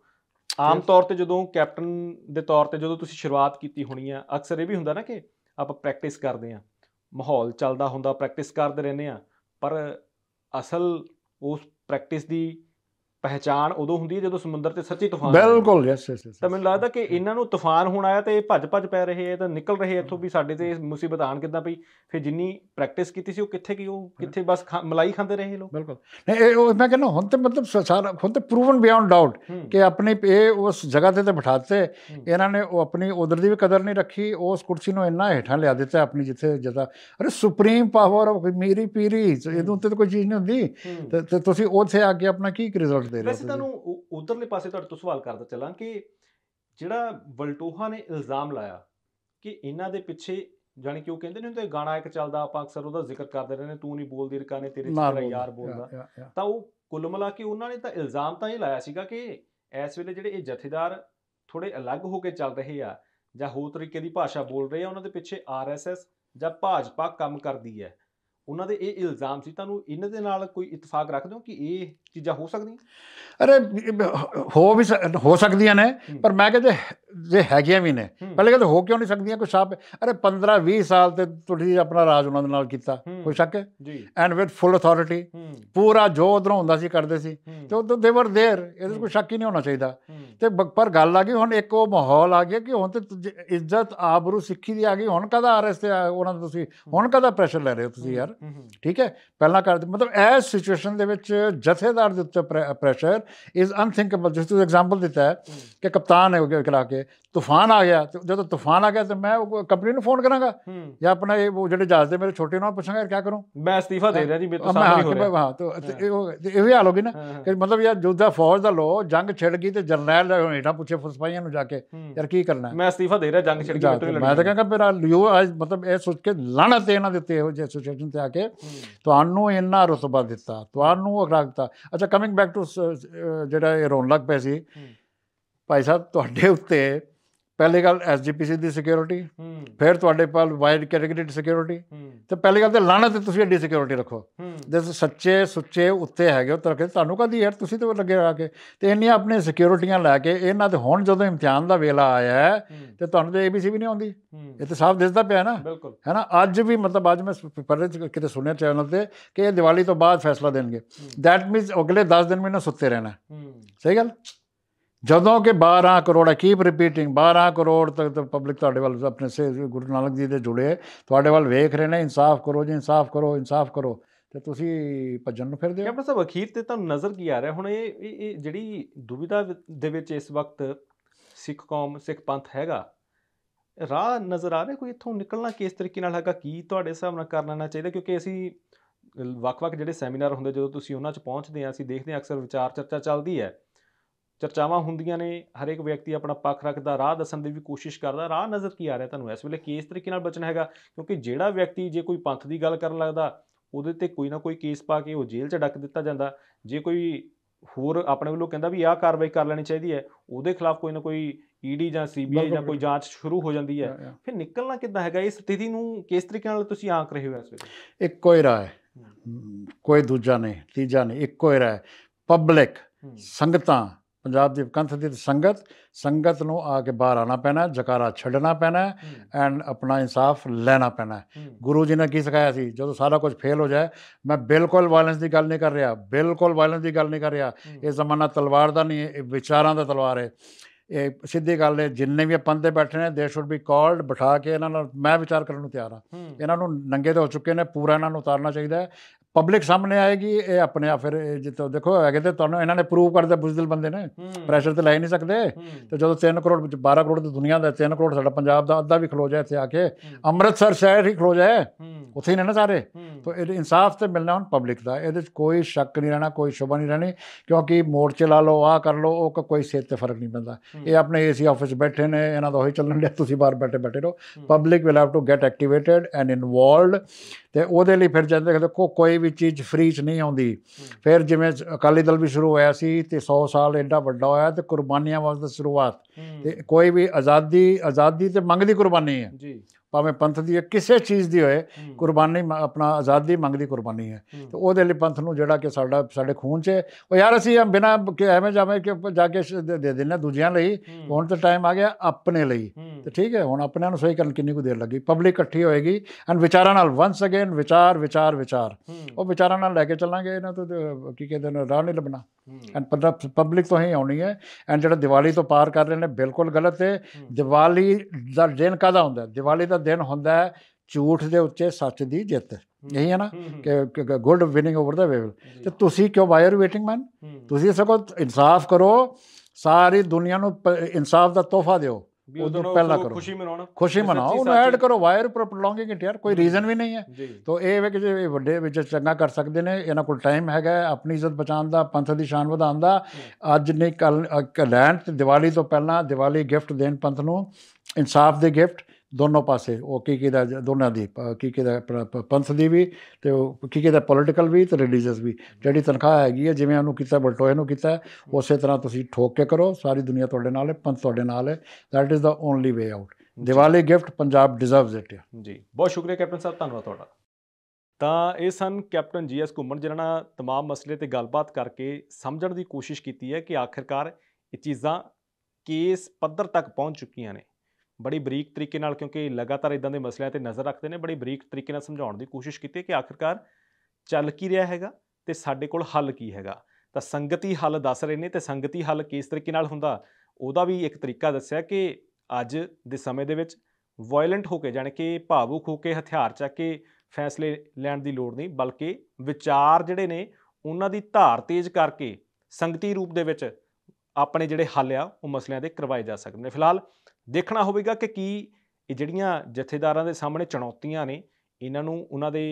ਆਮ ਤੌਰ ਤੇ ਜਦੋਂ ਕੈਪਟਨ ਦੇ ਤੌਰ ਤੇ ਜਦੋਂ ਤੁਸੀਂ ਸ਼ੁਰੂਆਤ ਕੀਤੀ ਹੋਣੀ ਆ ਅਕਸਰ ਇਹ ਵੀ ਹੁੰਦਾ ਨਾ ਕਿ ਆਪਾਂ ਪ੍ਰੈਕਟਿਸ ਕਰਦੇ ਆ ਮਾਹੌਲ ਚੱਲਦਾ ਹੁੰਦਾ ਪ੍ਰੈਕਟਿਸ ਕਰਦੇ ਰਹਿੰਦੇ ਆ ਪਰ ਅਸਲ ਉਸ ਪ੍ਰੈਕਟਿਸ ਦੀ ਪਹਿਚਾਣ ਉਦੋਂ ਹੁੰਦੀ ਹੈ ਜਦੋਂ ਸਮੁੰਦਰ ਤੇ ਸੱਚੀ ਤੂਫਾਨ ਬਿਲਕੁਲ ਯੈਸ ਯੈਸ ਤਾਂ ਮੈਨੂੰ ਲੱਗਦਾ ਕਿ ਇਹਨਾਂ ਨੂੰ ਤੂਫਾਨ ਹੋਣ ਆਇਆ ਤੇ ਇਹ ਭੱਜ-ਭੱਜ ਪੈ ਰਹੇ ਆ ਤਾਂ ਨਿਕਲ ਰਹੇ ਇੱਥੋਂ ਵੀ ਸਾਡੇ ਤੇ ਮੁਸੀਬਤ ਆਣ ਕਿੱਦਾਂ ਪਈ ਫਿਰ ਜਿੰਨੀ ਪ੍ਰੈਕਟਿਸ ਕੀਤੀ ਸੀ ਉਹ ਕਿੱਥੇ ਗਈ ਉਹ ਕਿੱਥੇ ਬਸ ਮਲਾਈ ਖਾਂਦੇ ਰਹੇ ਲੋਕ ਬਿਲਕੁਲ ਨਹੀਂ ਇਹ ਉਹ ਮੈਂ ਕਹਿੰਦਾ ਹੁਣ ਤੇ ਮਤਲਬ ਸਾਰਾ ਹੁਣ ਤੇ ਪ੍ਰੂਵਨ ਬਿਯੋਂਡ ਡਾਊਟ ਕਿ ਆਪਣੇ ਇਹ ਉਸ ਜਗ੍ਹਾ ਤੇ ਤੇ ਬਿਠਾਤੇ ਇਹਨਾਂ ਨੇ ਉਹ ਆਪਣੀ ਉਧਰ ਦੀ ਵੀ ਕਦਰ ਨਹੀਂ ਰੱਖੀ ਉਸ ਕੁਰਸੀ ਨੂੰ ਇੰਨਾ ਹੇਠਾਂ ਲਿਆ ਦਿੱਤਾ ਆਪਣੀ ਜਿੱਥੇ ਜਦਾ ਅਰੇ ਸੁਪਰੀਮ ਪਾਵਰ ਆਫ ਮੇਰੀ ਪੀਰੀ ਇਹਦੋਂ ਤੇ ਕੋਈ ਚੀਜ਼ ਨਹੀਂ ਹੁੰਦੀ ਤੇ ਤੁਸੀਂ ਉੱਥੇ ਆ ਕੇ ਆਪਣਾ ਕੀ ਰਿਜ਼ਲਟ ਦੇ ਰਹੇ ਹੋ ਵੈਸੇ ਤੁਹਾਨੂੰ ਉਧਰਲੇ ਪਾਸੇ ਤੁਹਾਡੇ ਤੋਂ ਸਵਾਲ ਕਰਦਾ ਚੱਲਾਂ ਕਿ ਜਿਹੜਾ ਵਲਟੋਹਾ ਨੇ ਇਲਜ਼ਾਮ ਲਾਇਆ ਕਿ ਇਹਨਾਂ ਦੇ ਪਿੱਛੇ ਜਾਨੀ ਕਿ ਉਹ ਕਹਿੰਦੇ ਨੇ ਹੁੰਦਾ ਗਾਣਾ ਇੱਕ ਚੱਲਦਾ ਆਪਾਂ ਅਕਸਰ ਉਹਦਾ ਜ਼ਿਕਰ ਕਰਦੇ ਰਹੇ ਨੇ ਤੂੰ ਨਹੀਂ ਬੋਲਦੀ ਰਕਾ ਨੇ ਤੇਰੇ ਤੇਰਾ ਯਾਰ ਬੋਲਦਾ ਤਾਂ ਉਹ ਕੁੱਲ ਮਿਲਾ ਕੇ ਉਹਨਾਂ ਨੇ ਤਾਂ ਇਲਜ਼ਾਮ ਤਾਂ ਹੀ ਲਾਇਆ ਸੀਗਾ ਕਿ ਇਸ ਵੇਲੇ ਜਿਹੜੇ ਇਹ ਜਥੇਦਾਰ ਥੋੜੇ ਅਲੱਗ ਹੋ ਕੇ ਚੱਲ ਰਹੇ ਆ ਜਾਂ ਹੋਰ ਤਰੀਕੇ ਦੀ ਭਾਸ਼ਾ ਬੋਲ ਰਹੇ ਆ ਉਹਨਾਂ ਦੇ ਪਿੱਛੇ ਆਰਐਸਐਸ ਜਾਂ ਭਾਜਪਾ ਕੰਮ ਕਰਦੀ ਹੈ ਉਹਨਾਂ ਦੇ ਇਹ ਇਲਜ਼ਾਮ ਸੀ ਤੁਹਾਨੂੰ ਇਹਨਾਂ ਦੇ ਨਾਲ ਕੋਈ ਇਤਫਾਕ ਰੱਖਦੇ ਹੋ ਕਿ ਇਹ ਚੀਜ਼ਾਂ ਹੋ ਸਕਦੀਆਂ ਅਰੇ ਹੋ ਵੀ ਹੋ ਸਕਦੀਆਂ ਨੇ ਪਰ ਮੈਂ ਕਹਿੰਦੇ ਜੇ ਹੈਗੀਆਂ ਵੀ ਨੇ ਪਹਿਲੇ ਕਹਿੰਦੇ ਹੋ ਕਿਉਂ ਨਹੀਂ ਸਕਦੀਆਂ ਕੋਈ ਸਾਬ ਅਰੇ 15 20 ਸਾਲ ਤੇ ਤੁਸੀਂ ਆਪਣਾ ਰਾਜ ਉਹਨਾਂ ਦੇ ਨਾਲ ਕੀਤਾ ਕੋਈ ਸ਼ੱਕ ਹੈ ਐਂਡ ਵਿਦ ਫੁੱਲ ਅਥਾਰਟੀ ਪੂਰਾ ਜੋ ਉਧਰੋਂ ਹੁੰਦਾ ਸੀ ਕਰਦੇ ਸੀ ਤੇ ਉਹ ਦੇ ਵਰ ਦੇਰ ਇਹਦੇ ਕੋਈ ਸ਼ੱਕ ਹੀ ਨਹੀਂ ਹੋਣਾ ਚਾਹੀਦਾ ਤੇ ਪਰ ਗੱਲ ਆ ਗਈ ਹੁਣ ਇੱਕ ਉਹ ਮਾਹੌਲ ਆ ਗਿਆ ਕਿ ਹੁਣ ਤੇ ਇੱਜ਼ਤ ਆਬਰੂ ਸਿੱਖੀ ਦੀ ਆ ਗਈ ਹੁਣ ਕਦਾ ਆਰਐਸ ਤੇ ਉਹਨਾਂ ਦਾ ਤੁਸੀਂ ਹੁਣ ਕਦਾ ਪ੍ਰੈਸ਼ਰ ਲੈ ਰਹੇ ਹੋ ਤੁਸੀਂ ਯਾਰ ਠੀਕ ਹੈ ਪਹਿਲਾਂ ਕਰ ਮਤਲਬ ਐਸ ਸਿਚੁਏਸ਼ਨ ਦੇ ਵਿੱਚ ਜਥੇਦਾਰ ਦੇ ਉੱਤੇ ਪ੍ਰੈਸ਼ਰ ਇਜ਼ ਅਨਥਿੰਕੇਬਲ ਜਿਸ ਤੁਸੀਂ ਐਗਜ਼ਾਮਪਲ ਦਿੱਤਾ ਹੈ ਕਿ ਕਪਤਾਨ ਹੈ ਉਹ ਕਿਲਾ ਕੇ ਤੂਫਾਨ ਆ ਗਿਆ ਜਦੋਂ ਤੂਫਾਨ ਆ ਗਿਆ ਤੇ ਮੈਂ ਉਹ ਕੰਪਨੀ ਨੂੰ ਫੋਨ ਕਰਾਂਗਾ ਜਾਂ ਆਪਣਾ ਇਹ ਉਹ ਜਿਹੜੇ ਜਹਾਜ਼ ਦੇ ਮੇਰੇ ਛੋਟੇ ਨਾਲ ਪੁੱਛਾਂਗਾ ਕੀ ਕਰੂੰ ਮੈਂ ਅਸਤੀਫਾ ਦੇ ਰਿਹਾ ਜੀ ਮੇਰੇ ਤੋਂ ਸਾਹਮਣੇ ਹੋ ਰਿਹਾ ਹਾਂ ਤਾਂ ਇਹ ਇਹ ਹਾਲ ਹੋ ਗਈ ਨਾ ਕਿ ਮਤਲਬ ਯਾਰ ਜੋਧਾ ਫੌਜ ਦਾ ਲੋ ਜੰਗ ਛਿੜ ਗਈ ਤੇ ਜਰਨੈਲ ਹੇਠਾਂ ਪੁੱਛੇ ਫਸਪਾਈਆਂ ਨੂੰ ਜਾ ਕੇ ਯਾਰ ਕੀ ਕਰਨਾ ਮੈਂ ਅਸਤੀਫਾ ਦੇ ਰਿਹਾ ਜੰਗ ਛਿੜ ਗਈ ਮੈਂ ਤਾਂ ਕਹਿੰਦਾ ਮੇਰਾ ਲਿਓ ਅੱਜ ਮਤਲਬ ਇਹ ਸੋਚ ਕੇ ਲਾਣਾ ਤੇ ਇਹਨਾਂ ਦੇ ਉੱਤੇ ਇਹੋ ਜਿਹੇ ਸਿਚੁਏਸ਼ਨ ਆ ਕੇ ਤੁਹਾਨੂੰ ਇੰਨਾ ਰਸਬਾ ਦਿੱਤਾ ਤੁਹਾਨੂੰ ਅਖਲਾਕ ਦਿੱਤਾ ਅੱਛਾ ਕਮਿੰਗ ਬੈਕ ਟੂ ਜਿਹੜਾ ਇਹ ਰੌਣ ਲੱਗ ਪਏ ਸੀ ਭਾਈ ਸਾਹਿਬ ਤੁਹਾਡੇ ਉੱਤੇ ਪਹਿਲੀ ਗੱਲ ਐਸਜੀਪੀਸੀ ਦੀ ਸਿਕਿਉਰਿਟੀ ਫਿਰ ਤੁਹਾਡੇ ਕੋਲ ਵਾਈਡ ਕੈਟਾਗਰੀ ਦੀ ਸਿਕਿਉਰਿਟੀ ਤੇ ਪਹਿਲੀ ਗੱਲ ਤੇ ਲਾਣਾ ਤੇ ਤੁਸੀਂ ਐਡੀ ਸਿਕਿਉਰਿਟੀ ਰੱਖੋ ਜਿਸ ਸੱਚੇ ਸੁੱਚੇ ਉੱਤੇ ਹੈਗੇ ਉਹ ਤਰਕੇ ਤੁਹਾਨੂੰ ਕਹਦੀ ਯਾਰ ਤੁਸੀਂ ਤੇ ਲੱਗੇ ਆ ਕੇ ਤੇ ਇੰਨੀ ਆਪਣੇ ਸਿਕਿਉਰਿਟੀਆਂ ਲੈ ਕੇ ਇਹਨਾਂ ਤੇ ਹੁਣ ਜਦੋਂ ਇਮਤਿਹਾਨ ਦਾ ਵੇਲਾ ਆਇਆ ਤੇ ਤੁਹਾਨੂੰ ਤੇ ਏਬੀਸੀ ਵੀ ਨਹੀਂ ਆਉਂਦੀ ਇਹ ਤੇ ਸਾਫ਼ ਦਿਸਦਾ ਪਿਆ ਨਾ ਹੈ ਨਾ ਅੱਜ ਵੀ ਮਤਲਬ ਅੱਜ ਮੈਂ ਪਰਲੇ ਕਿਤੇ ਸੁਣਿਆ ਚੈਨਲ ਤੇ ਕਿ ਇਹ ਦੀਵਾਲੀ ਤੋਂ ਬਾਅਦ ਫੈਸਲਾ ਦੇਣਗੇ ਥੈਟ ਮੀਨਸ ਅਗਲੇ 10 ਦਿਨ ਮੈਨੂੰ ਸੁੱਤੇ ਰਹਿਣਾ ਸਹੀ ਗੱਲ ਜਦੋਂ ਕਿ 12 ਕਰੋੜ ਕੀਪ ਰਿਪੀਟਿੰਗ 12 ਕਰੋੜ ਤੱਕ ਤਾਂ ਪਬਲਿਕ ਤੁਹਾਡੇ ਵੱਲ ਆਪਣੇ ਸੇ ਗੁਰੂ ਨਾਨਕ ਜੀ ਦੇ ਜੁੜੇ ਤੁਹਾਡੇ ਵੱਲ ਵੇਖ ਰਹੇ ਨੇ ਇਨਸਾਫ ਕਰੋ ਜੀ ਇਨਸਾਫ ਕਰੋ ਇਨਸਾਫ ਕਰੋ ਤੇ ਤੁਸੀਂ ਭੱਜਣ ਨੂੰ ਫਿਰਦੇ ਹੋ ਕੈਪਟਨ ਸਾਹਿਬ ਅਖੀਰ ਤੇ ਤੁਹਾਨੂੰ ਨਜ਼ਰ ਕੀ ਆ ਰਿਹਾ ਹੁਣ ਇਹ ਇਹ ਜਿਹੜੀ ਦੁਬਿਧਾ ਦੇ ਵਿੱਚ ਇਸ ਵਕਤ ਸਿੱਖ ਕੌਮ ਸਿੱਖ ਪੰਥ ਹੈਗਾ ਰਾਹ ਨਜ਼ਰ ਆ ਰਿਹਾ ਕੋਈ ਇਥੋਂ ਨਿਕਲਣਾ ਕਿਸ ਤਰੀਕੇ ਨਾਲ ਹੈਗਾ ਕੀ ਤੁਹਾਡੇ ਹਿਸਾਬ ਨਾਲ ਕਰਨਾ ਚਾਹੀਦਾ ਕਿਉਂਕਿ ਅਸੀਂ ਵਕ ਵਕ ਜਿਹੜੇ ਸੈਮੀਨਾਰ ਹੁੰਦੇ ਜਦੋਂ ਤੁਸੀਂ ਉਹਨਾਂ 'ਚ ਪਹੁੰਚਦੇ ਆ ਅਸੀਂ ਦੇਖਦੇ ਆ ਅਕਸਰ ਵਿਚਾਰ ਚਰਚਾ ਚੱਲਦੀ ਹੈ ਚਰਚਾਵਾਂ ਹੁੰਦੀਆਂ ਨੇ ਹਰੇਕ ਵਿਅਕਤੀ ਆਪਣਾ ਪੱਖ ਰੱਖਦਾ ਰਾਹ ਦੱਸਣ ਦੀ ਵੀ ਕੋਸ਼ਿਸ਼ ਕਰਦਾ ਰਾਹ ਨਜ਼ਰ ਕੀ ਆ ਰਿਹਾ ਤੁਹਾਨੂੰ ਇਸ ਵੇਲੇ ਕਿਸ ਤਰੀਕੇ ਨਾਲ ਬਚਣਾ ਹੈਗਾ ਕਿਉਂਕਿ ਜਿਹੜਾ ਵਿਅਕਤੀ ਜੇ ਕੋਈ ਪੰਥ ਦੀ ਗੱਲ ਕਰਨ ਲੱਗਦਾ ਉਹਦੇ ਤੇ ਕੋਈ ਨਾ ਕੋਈ ਕੇਸ ਪਾ ਕੇ ਉਹ ਜੇਲ੍ਹ 'ਚ ਡੱਕ ਦਿੱਤਾ ਜਾਂਦਾ ਜੇ ਕੋਈ ਹੋਰ ਆਪਣੇ ਵੱਲੋਂ ਕਹਿੰਦਾ ਵੀ ਆਹ ਕਾਰਵਾਈ ਕਰ ਲੈਣੀ ਚਾਹੀਦੀ ਹੈ ਉਹਦੇ ਖਿਲਾਫ ਕੋਈ ਨਾ ਕੋਈ ਈਡੀ ਜਾਂ ਸੀਬੀਆਈ ਜਾਂ ਕੋਈ ਜਾਂਚ ਸ਼ੁਰੂ ਹੋ ਜਾਂਦੀ ਹੈ ਫਿਰ ਨਿਕਲਣਾ ਕਿੱਦਾਂ ਹੈਗਾ ਇਸ ਸਥਿਤੀ ਨੂੰ ਕਿਸ ਤਰੀਕੇ ਨਾਲ ਤੁਸੀਂ ਆਂਕ ਰਹੇ ਹੋ ਇਸ ਵੇਲੇ ਇੱਕੋ ਹੀ ਰਾਹ ਹੈ ਕੋਈ ਦੂਜਾ ਨਹੀਂ ਤੀਜਾ ਨਹੀਂ ਇੱਕੋ ਹੀ ਰਾਹ ਹੈ ਪਬਲਿਕ ਸੰਗਤਾਂ ਪੰਜਾਬ ਦੇ ਕੰਥ ਦੀ ਸੰਗਤ ਸੰਗਤ ਨੂੰ ਆ ਕੇ ਬਾਹਰ ਆਣਾ ਪੈਣਾ ਜਕਾਰਾ ਛੱਡਣਾ ਪੈਣਾ ਐਂਡ ਆਪਣਾ ਇਨਸਾਫ ਲੈਣਾ ਪੈਣਾ ਗੁਰੂ ਜੀ ਨੇ ਕੀ ਸਿਖਾਇਆ ਸੀ ਜਦੋਂ ਸਾਰਾ ਕੁਝ ਫੇਲ ਹੋ ਜਾਏ ਮੈਂ ਬਿਲਕੁਲ ਵਾਇਲੈਂਸ ਦੀ ਗੱਲ ਨਹੀਂ ਕਰ ਰਿਹਾ ਬਿਲਕੁਲ ਵਾਇਲੈਂਸ ਦੀ ਗੱਲ ਨਹੀਂ ਕਰ ਰਿਹਾ ਇਹ ਜ਼ਮਾਨਾ ਤਲਵਾਰ ਦਾ ਨਹੀਂ ਇਹ ਵਿਚਾਰਾਂ ਦਾ ਤਲਵਾਰ ਹੈ ਇਹ ਸਿੱਧੀ ਗੱਲ ਹੈ ਜਿੰਨੇ ਵੀ ਆਪਾਂ ਤੇ ਬੈਠੇ ਨੇ ਦੇ ਸ਼ੁੱਡ ਬੀ ਕਾਲਡ ਬਿਠਾ ਕੇ ਇਹਨਾਂ ਨਾਲ ਮੈਂ ਵਿਚਾਰ ਕਰਨ ਨੂੰ ਤਿਆਰ ਹਾਂ ਇਹਨਾਂ ਨੂੰ ਨੰਗੇ ਤੇ ਹੋ ਚੁੱਕੇ ਨੇ ਪੂਰਾ ਇਹਨਾਂ ਨੂੰ ਉਤਾਰਨਾ ਚਾਹੀਦਾ ਹੈ ਪਬਲਿਕ ਸਾਹਮਣੇ ਆਏਗੀ ਇਹ ਆਪਣੇ ਆ ਫਿਰ ਜਿੱਤੋ ਦੇਖੋ ਹੈਗੇ ਤੇ ਤੁਹਾਨੂੰ ਇਹਨਾਂ ਨੇ ਪ੍ਰੂਵ ਕਰਦੇ ਬੁਜ਼ਦਿਲ ਬੰਦੇ ਨੇ ਪ੍ਰੈਸ਼ਰ ਤੇ ਲੈ ਨਹੀਂ ਸਕਦੇ ਤੇ ਜਦੋਂ 3 ਕਰੋੜ 12 ਕਰੋੜ ਦੀ ਦੁਨੀਆ ਦਾ 3 ਕਰੋੜ ਸਾਡਾ ਪੰਜਾਬ ਦਾ ਅੱਧਾ ਵੀ ਖਲੋ ਜਾਏ ਇੱਥੇ ਆ ਕੇ ਅੰਮ੍ਰਿਤਸਰ ਸ਼ਹਿਰ ਹੀ ਖਲੋ ਜਾਏ ਉੱਥੇ ਹੀ ਨੇ ਨਾ ਸਾਰੇ ਤੋਂ ਇਹ ਇਨਸਾਫ ਤੇ ਮਿਲਣਾ ਹੁਣ ਪਬਲਿਕ ਦਾ ਇਹਦੇ ਵਿੱਚ ਕੋਈ ਸ਼ੱਕ ਨਹੀਂ ਰਹਿਣਾ ਕੋਈ ਸ਼ੁਬਾ ਨਹੀਂ ਰਹਿਣੀ ਕਿਉਂਕਿ ਮੋਰਚੇ ਲਾ ਲਓ ਆ ਕਰ ਲਓ ਉਹ ਕੋਈ ਸਿਹਤ ਤੇ ਫਰਕ ਨਹੀਂ ਪੈਂਦਾ ਇਹ ਆਪਣੇ ਏਸੀ ਆਫਿਸ ਬੈਠੇ ਨੇ ਇਹਨਾਂ ਦਾ ਉਹੀ ਚੱਲਣ ਡਿਆ ਤੁਸੀਂ ਬਾਹਰ ਬੈਠੇ ਬੈਠੇ ਰਹੋ public will have to get activated and involved ਤੇ ਉਹਦੇ ਲਈ ਫਿਰ ਜਾਂਦੇ ਕੋਈ ਵੀ ਚੀਜ਼ ਫ੍ਰੀ 'ਚ ਨਹੀਂ ਆਉਂਦੀ ਫਿਰ ਜਿਵੇਂ ਅਕਾਲੀ ਦਲ ਵੀ ਸ਼ੁਰੂ ਹੋਇਆ ਸੀ ਤੇ 100 ਸਾਲ ਐਡਾ ਵੱਡਾ ਹੋਇਆ ਤੇ ਕੁਰਬਾਨੀਆਂ ਵਾਸਤੇ ਸ਼ੁਰੂਆਤ ਤੇ ਕੋਈ ਵੀ ਆਜ਼ਾਦੀ ਆਜ਼ਾਦੀ ਤੇ ਮੰਗ ਦੀ ਕੁਰਬਾਨੀ ਹੈ ਜੀ ਭਾਵੇਂ ਪੰਥ ਦੀ ਹੈ ਕਿਸੇ ਚੀਜ਼ ਦੀ ਹੋਏ ਕੁਰਬਾਨੀ ਆਪਣਾ ਆਜ਼ਾਦੀ ਮੰਗਦੀ ਕੁਰਬਾਨੀ ਹੈ ਤੇ ਉਹਦੇ ਲਈ ਪੰਥ ਨੂੰ ਜਿਹੜਾ ਕਿ ਸਾਡਾ ਸਾਡੇ ਖੂਨ 'ਚ ਉਹ ਯਾਰ ਅਸੀਂ ਬਿਨਾ ਐਵੇਂ ਜਾਵੇਂ ਕਿ ਜਾ ਕੇ ਦੇ ਦੇਣਾ ਦੂਜਿਆਂ ਲਈ ਹੁਣ ਤਾਂ ਟਾਈਮ ਆ ਗਿਆ ਆਪਣੇ ਲਈ ਤੇ ਠੀਕ ਹੈ ਹੁਣ ਆਪਣਿਆਂ ਨੂੰ ਸਹੀ ਕਰਨ ਕਿੰਨੀ ਕੁ ਦੇਰ ਲੱਗੀ ਪਬਲਿਕ ਇਕੱਠੀ ਹੋਏਗੀ ਐਂਡ ਵਿਚਾਰਾਂ ਨਾਲ ਵਾਂਸ ਅਗੇਨ ਵਿਚਾਰ ਵਿਚਾਰ ਵਿਚਾਰ ਉਹ ਵਿਚਾਰਾਂ ਨਾਲ ਲੈ ਕੇ ਚੱਲਾਂਗੇ ਇਹਨਾਂ ਤੋਂ ਕੀ ਕਹਿੰਦੇ ਨੇ ਰਾਹ ਨਹੀਂ ਲੱਭਣਾ ਐਂਡ ਪਬਲਿਕ ਤੋਂ ਹੀ ਆਉਣੀ ਹੈ ਐਂਡ ਜਿਹੜਾ ਦੀਵਾਲੀ ਤੋਂ ਪਾਰ ਕਰ ਰਹੇ ਨੇ ਬਿਲਕੁਲ ਗਲਤ ਹੈ ਦੀਵਾਲੀ ਦਾ ਦਿਨ ਕਾਦਾ ਹੁੰਦਾ ਦੀਵਾਲੀ ਦਾ ਦਿਨ ਹੁੰਦਾ ਹੈ ਝੂਠ ਦੇ ਉੱਤੇ ਸੱਚ ਦੀ ਜਿੱਤ ਇਹੀ ਹੈ ਨਾ ਕਿ ਗੁੱਡ ਵਿਨਿੰਗ ਓਵਰ ਦਾ ਵੇਵਲ ਤੇ ਤੁਸੀਂ ਕਿਉਂ ਬਾਇਰ ਵੇਟਿੰਗ ਮੈਨ ਤੁਸੀਂ ਸਗੋ ਇਨਸਾਫ ਕਰੋ ਸਾਰੀ ਦੁਨੀਆ ਨੂੰ ਇਨਸਾਫ ਦਾ ਤੋਹਫਾ ਦਿਓ ਉਹਨੂੰ ਪਹਿਲਾਂ ਕਰੋ ਖੁਸ਼ੀ ਮਨਾਉਣਾ ਖੁਸ਼ੀ ਮਨਾਓ ਉਹਨੂੰ ਐਡ ਕਰੋ ਵਾਇਰ ਪਰ ਪ੍ਰੋਲੋਂਗਿੰਗ ਇਟ ਯਾਰ ਕੋਈ ਰੀਜ਼ਨ ਵੀ ਨਹੀਂ ਹੈ ਤੋਂ ਇਹ ਵੇ ਕਿ ਜੇ ਵੱਡੇ ਵਿੱਚ ਚੰਗਾ ਕਰ ਸਕਦੇ ਨੇ ਇਹਨਾਂ ਕੋਲ ਟਾਈਮ ਹੈਗਾ ਆਪਣੀ ਇੱਜ਼ਤ ਬਚਾਉਣ ਦਾ ਪੰਥ ਦੀ ਸ਼ਾਨ ਵਧਾਉਣ ਦਾ ਅੱਜ ਨਹੀਂ ਕੱਲ ਲੈਣ ਤੇ ਦੀਵਾਲੀ ਤੋਂ ਪਹਿਲਾਂ ਦੀਵਾਲੀ ਗਿਫਟ ਦੇਣ ਪੰਥ ਨੂੰ ਇਨਸਾਫ ਦੇ ਗਿਫਟ ਦੋਨੋਂ ਪਾਸੇ ਉਹ ਕੀ ਕੀ ਦਾ ਦੋਨਾਂ ਦੀ ਕੀ ਕੀ ਦਾ ਪੰਥ ਦੀ ਵੀ ਤੇ ਉਹ ਕੀ ਕੀ ਦਾ ਪੋਲਿਟੀਕਲ ਵੀ ਤੇ ਰਿਲੀਜੀਅਸ ਵੀ ਜਿਹੜੀ ਤਨਖਾਹ ਹੈਗੀ ਹੈ ਜਿਵੇਂ ਉਹਨੂੰ ਕੀਤਾ ਬਲਟੋਏ ਨੂੰ ਕੀਤਾ ਉਸੇ ਤਰ੍ਹਾਂ ਤੁਸੀਂ ਠੋਕ ਕੇ ਕਰੋ ਸਾਰੀ ਦੁਨੀਆ ਤੁਹਾਡੇ ਨਾਲ ਹੈ ਪੰਥ ਤੁਹਾਡੇ ਨਾਲ ਹੈ that is the only way out Diwali gift Punjab deserves it ਜੀ ਬਹੁਤ ਸ਼ੁਕਰੀਆ ਕੈਪਟਨ ਸਾਹਿਬ ਧੰਨਵਾਦ ਤੁਹਾਡਾ ਤਾਂ ਇਹ ਸਨ ਕੈਪਟਨ ਜੀਐਸ ਘੁੰਮਣ ਜਿਨ੍ਹਾਂ ਨਾਲ तमाम ਮਸਲੇ ਤੇ ਗੱਲਬਾਤ ਕਰਕੇ ਸਮਝਣ ਦੀ ਕੋਸ਼ਿਸ਼ ਕੀਤੀ ਹੈ ਕਿ ਆਖਰਕਾਰ ਇਹ ਚੀਜ਼ਾਂ ਕੇਸ ਪੱਧਰ ਤੱਕ ਪਹੁੰਚ ਚੁੱਕੀਆਂ ਨੇ ਬੜੀ ਬਰੀਕ ਤਰੀਕੇ ਨਾਲ ਕਿਉਂਕਿ ਲਗਾਤਾਰ ਇਦਾਂ ਦੇ ਮਸਲਿਆਂ ਤੇ ਨਜ਼ਰ ਰੱਖਦੇ ਨੇ ਬੜੀ ਬਰੀਕ ਤਰੀਕੇ ਨਾਲ ਸਮਝਾਉਣ ਦੀ ਕੋਸ਼ਿਸ਼ ਕੀਤੀ ਕਿ ਆਖਰਕਾਰ ਚੱਲ ਕੀ ਰਿਹਾ ਹੈਗਾ ਤੇ ਸਾਡੇ ਕੋਲ ਹੱਲ ਕੀ ਹੈਗਾ ਤਾਂ ਸੰਗਤੀ ਹੱਲ ਦੱਸ ਰਹੇ ਨੇ ਤੇ ਸੰਗਤੀ ਹੱਲ ਕਿਸ ਤਰੀਕੇ ਨਾਲ ਹੁੰਦਾ ਉਹਦਾ ਵੀ ਇੱਕ ਤਰੀਕਾ ਦੱਸਿਆ ਕਿ ਅੱਜ ਦੇ ਸਮੇਂ ਦੇ ਵਿੱਚ ਵਾਇਲੈਂਟ ਹੋ ਕੇ ਜਾਣ ਕਿ ਭਾਵੁਕ ਹੋ ਕੇ ਹਥਿਆਰ ਚੱਕ ਕੇ ਫੈਸਲੇ ਲੈਣ ਦੀ ਲੋੜ ਨਹੀਂ ਬਲਕਿ ਵਿਚਾਰ ਜਿਹੜੇ ਨੇ ਉਹਨਾਂ ਦੀ ਧਾਰ ਤੇਜ਼ ਕਰਕੇ ਸੰਗਤੀ ਰੂਪ ਦੇ ਵਿੱਚ ਆਪਣੇ ਜਿਹੜੇ ਹੱਲ ਆ ਉਹ ਮਸਲਿਆਂ ਦੇ ਕਰਵਾਏ ਜਾ ਸਕਦੇ ਨੇ ਫਿਲਹਾਲ ਦੇਖਣਾ ਹੋਵੇਗਾ ਕਿ ਕੀ ਇਹ ਜਿਹੜੀਆਂ ਜਥੇਦਾਰਾਂ ਦੇ ਸਾਹਮਣੇ ਚੁਣੌਤੀਆਂ ਨੇ ਇਹਨਾਂ ਨੂੰ ਉਹਨਾਂ ਦੇ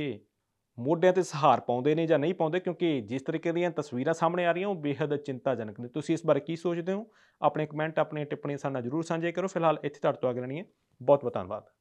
ਮੋਢਿਆਂ ਤੇ ਸਹਾਰ ਪਾਉਂਦੇ ਨੇ ਜਾਂ ਨਹੀਂ ਪਾਉਂਦੇ ਕਿਉਂਕਿ ਜਿਸ ਤਰੀਕੇ ਦੀਆਂ ਤਸਵੀਰਾਂ ਸਾਹਮਣੇ ਆ ਰਹੀਆਂ ਉਹ ਬੇहद ਚਿੰਤਾਜਨਕ ਨੇ ਤੁਸੀਂ ਇਸ ਬਾਰੇ ਕੀ ਸੋਚਦੇ ਹੋ ਆਪਣੇ ਕਮੈਂਟ ਆਪਣੇ ਟਿੱਪਣੀਆਂ ਸਾਡੇ ਨਾਲ ਜਰੂਰ ਸਾਂਝੇ ਕਰੋ ਫਿਲਹਾਲ ਇੱਥੇ ਤੁਹਾਡੇ ਤੋਂ ਅਗਲਣੀ ਹੈ ਬਹੁਤ ਬਹੁਤ ਧੰਨਵਾਦ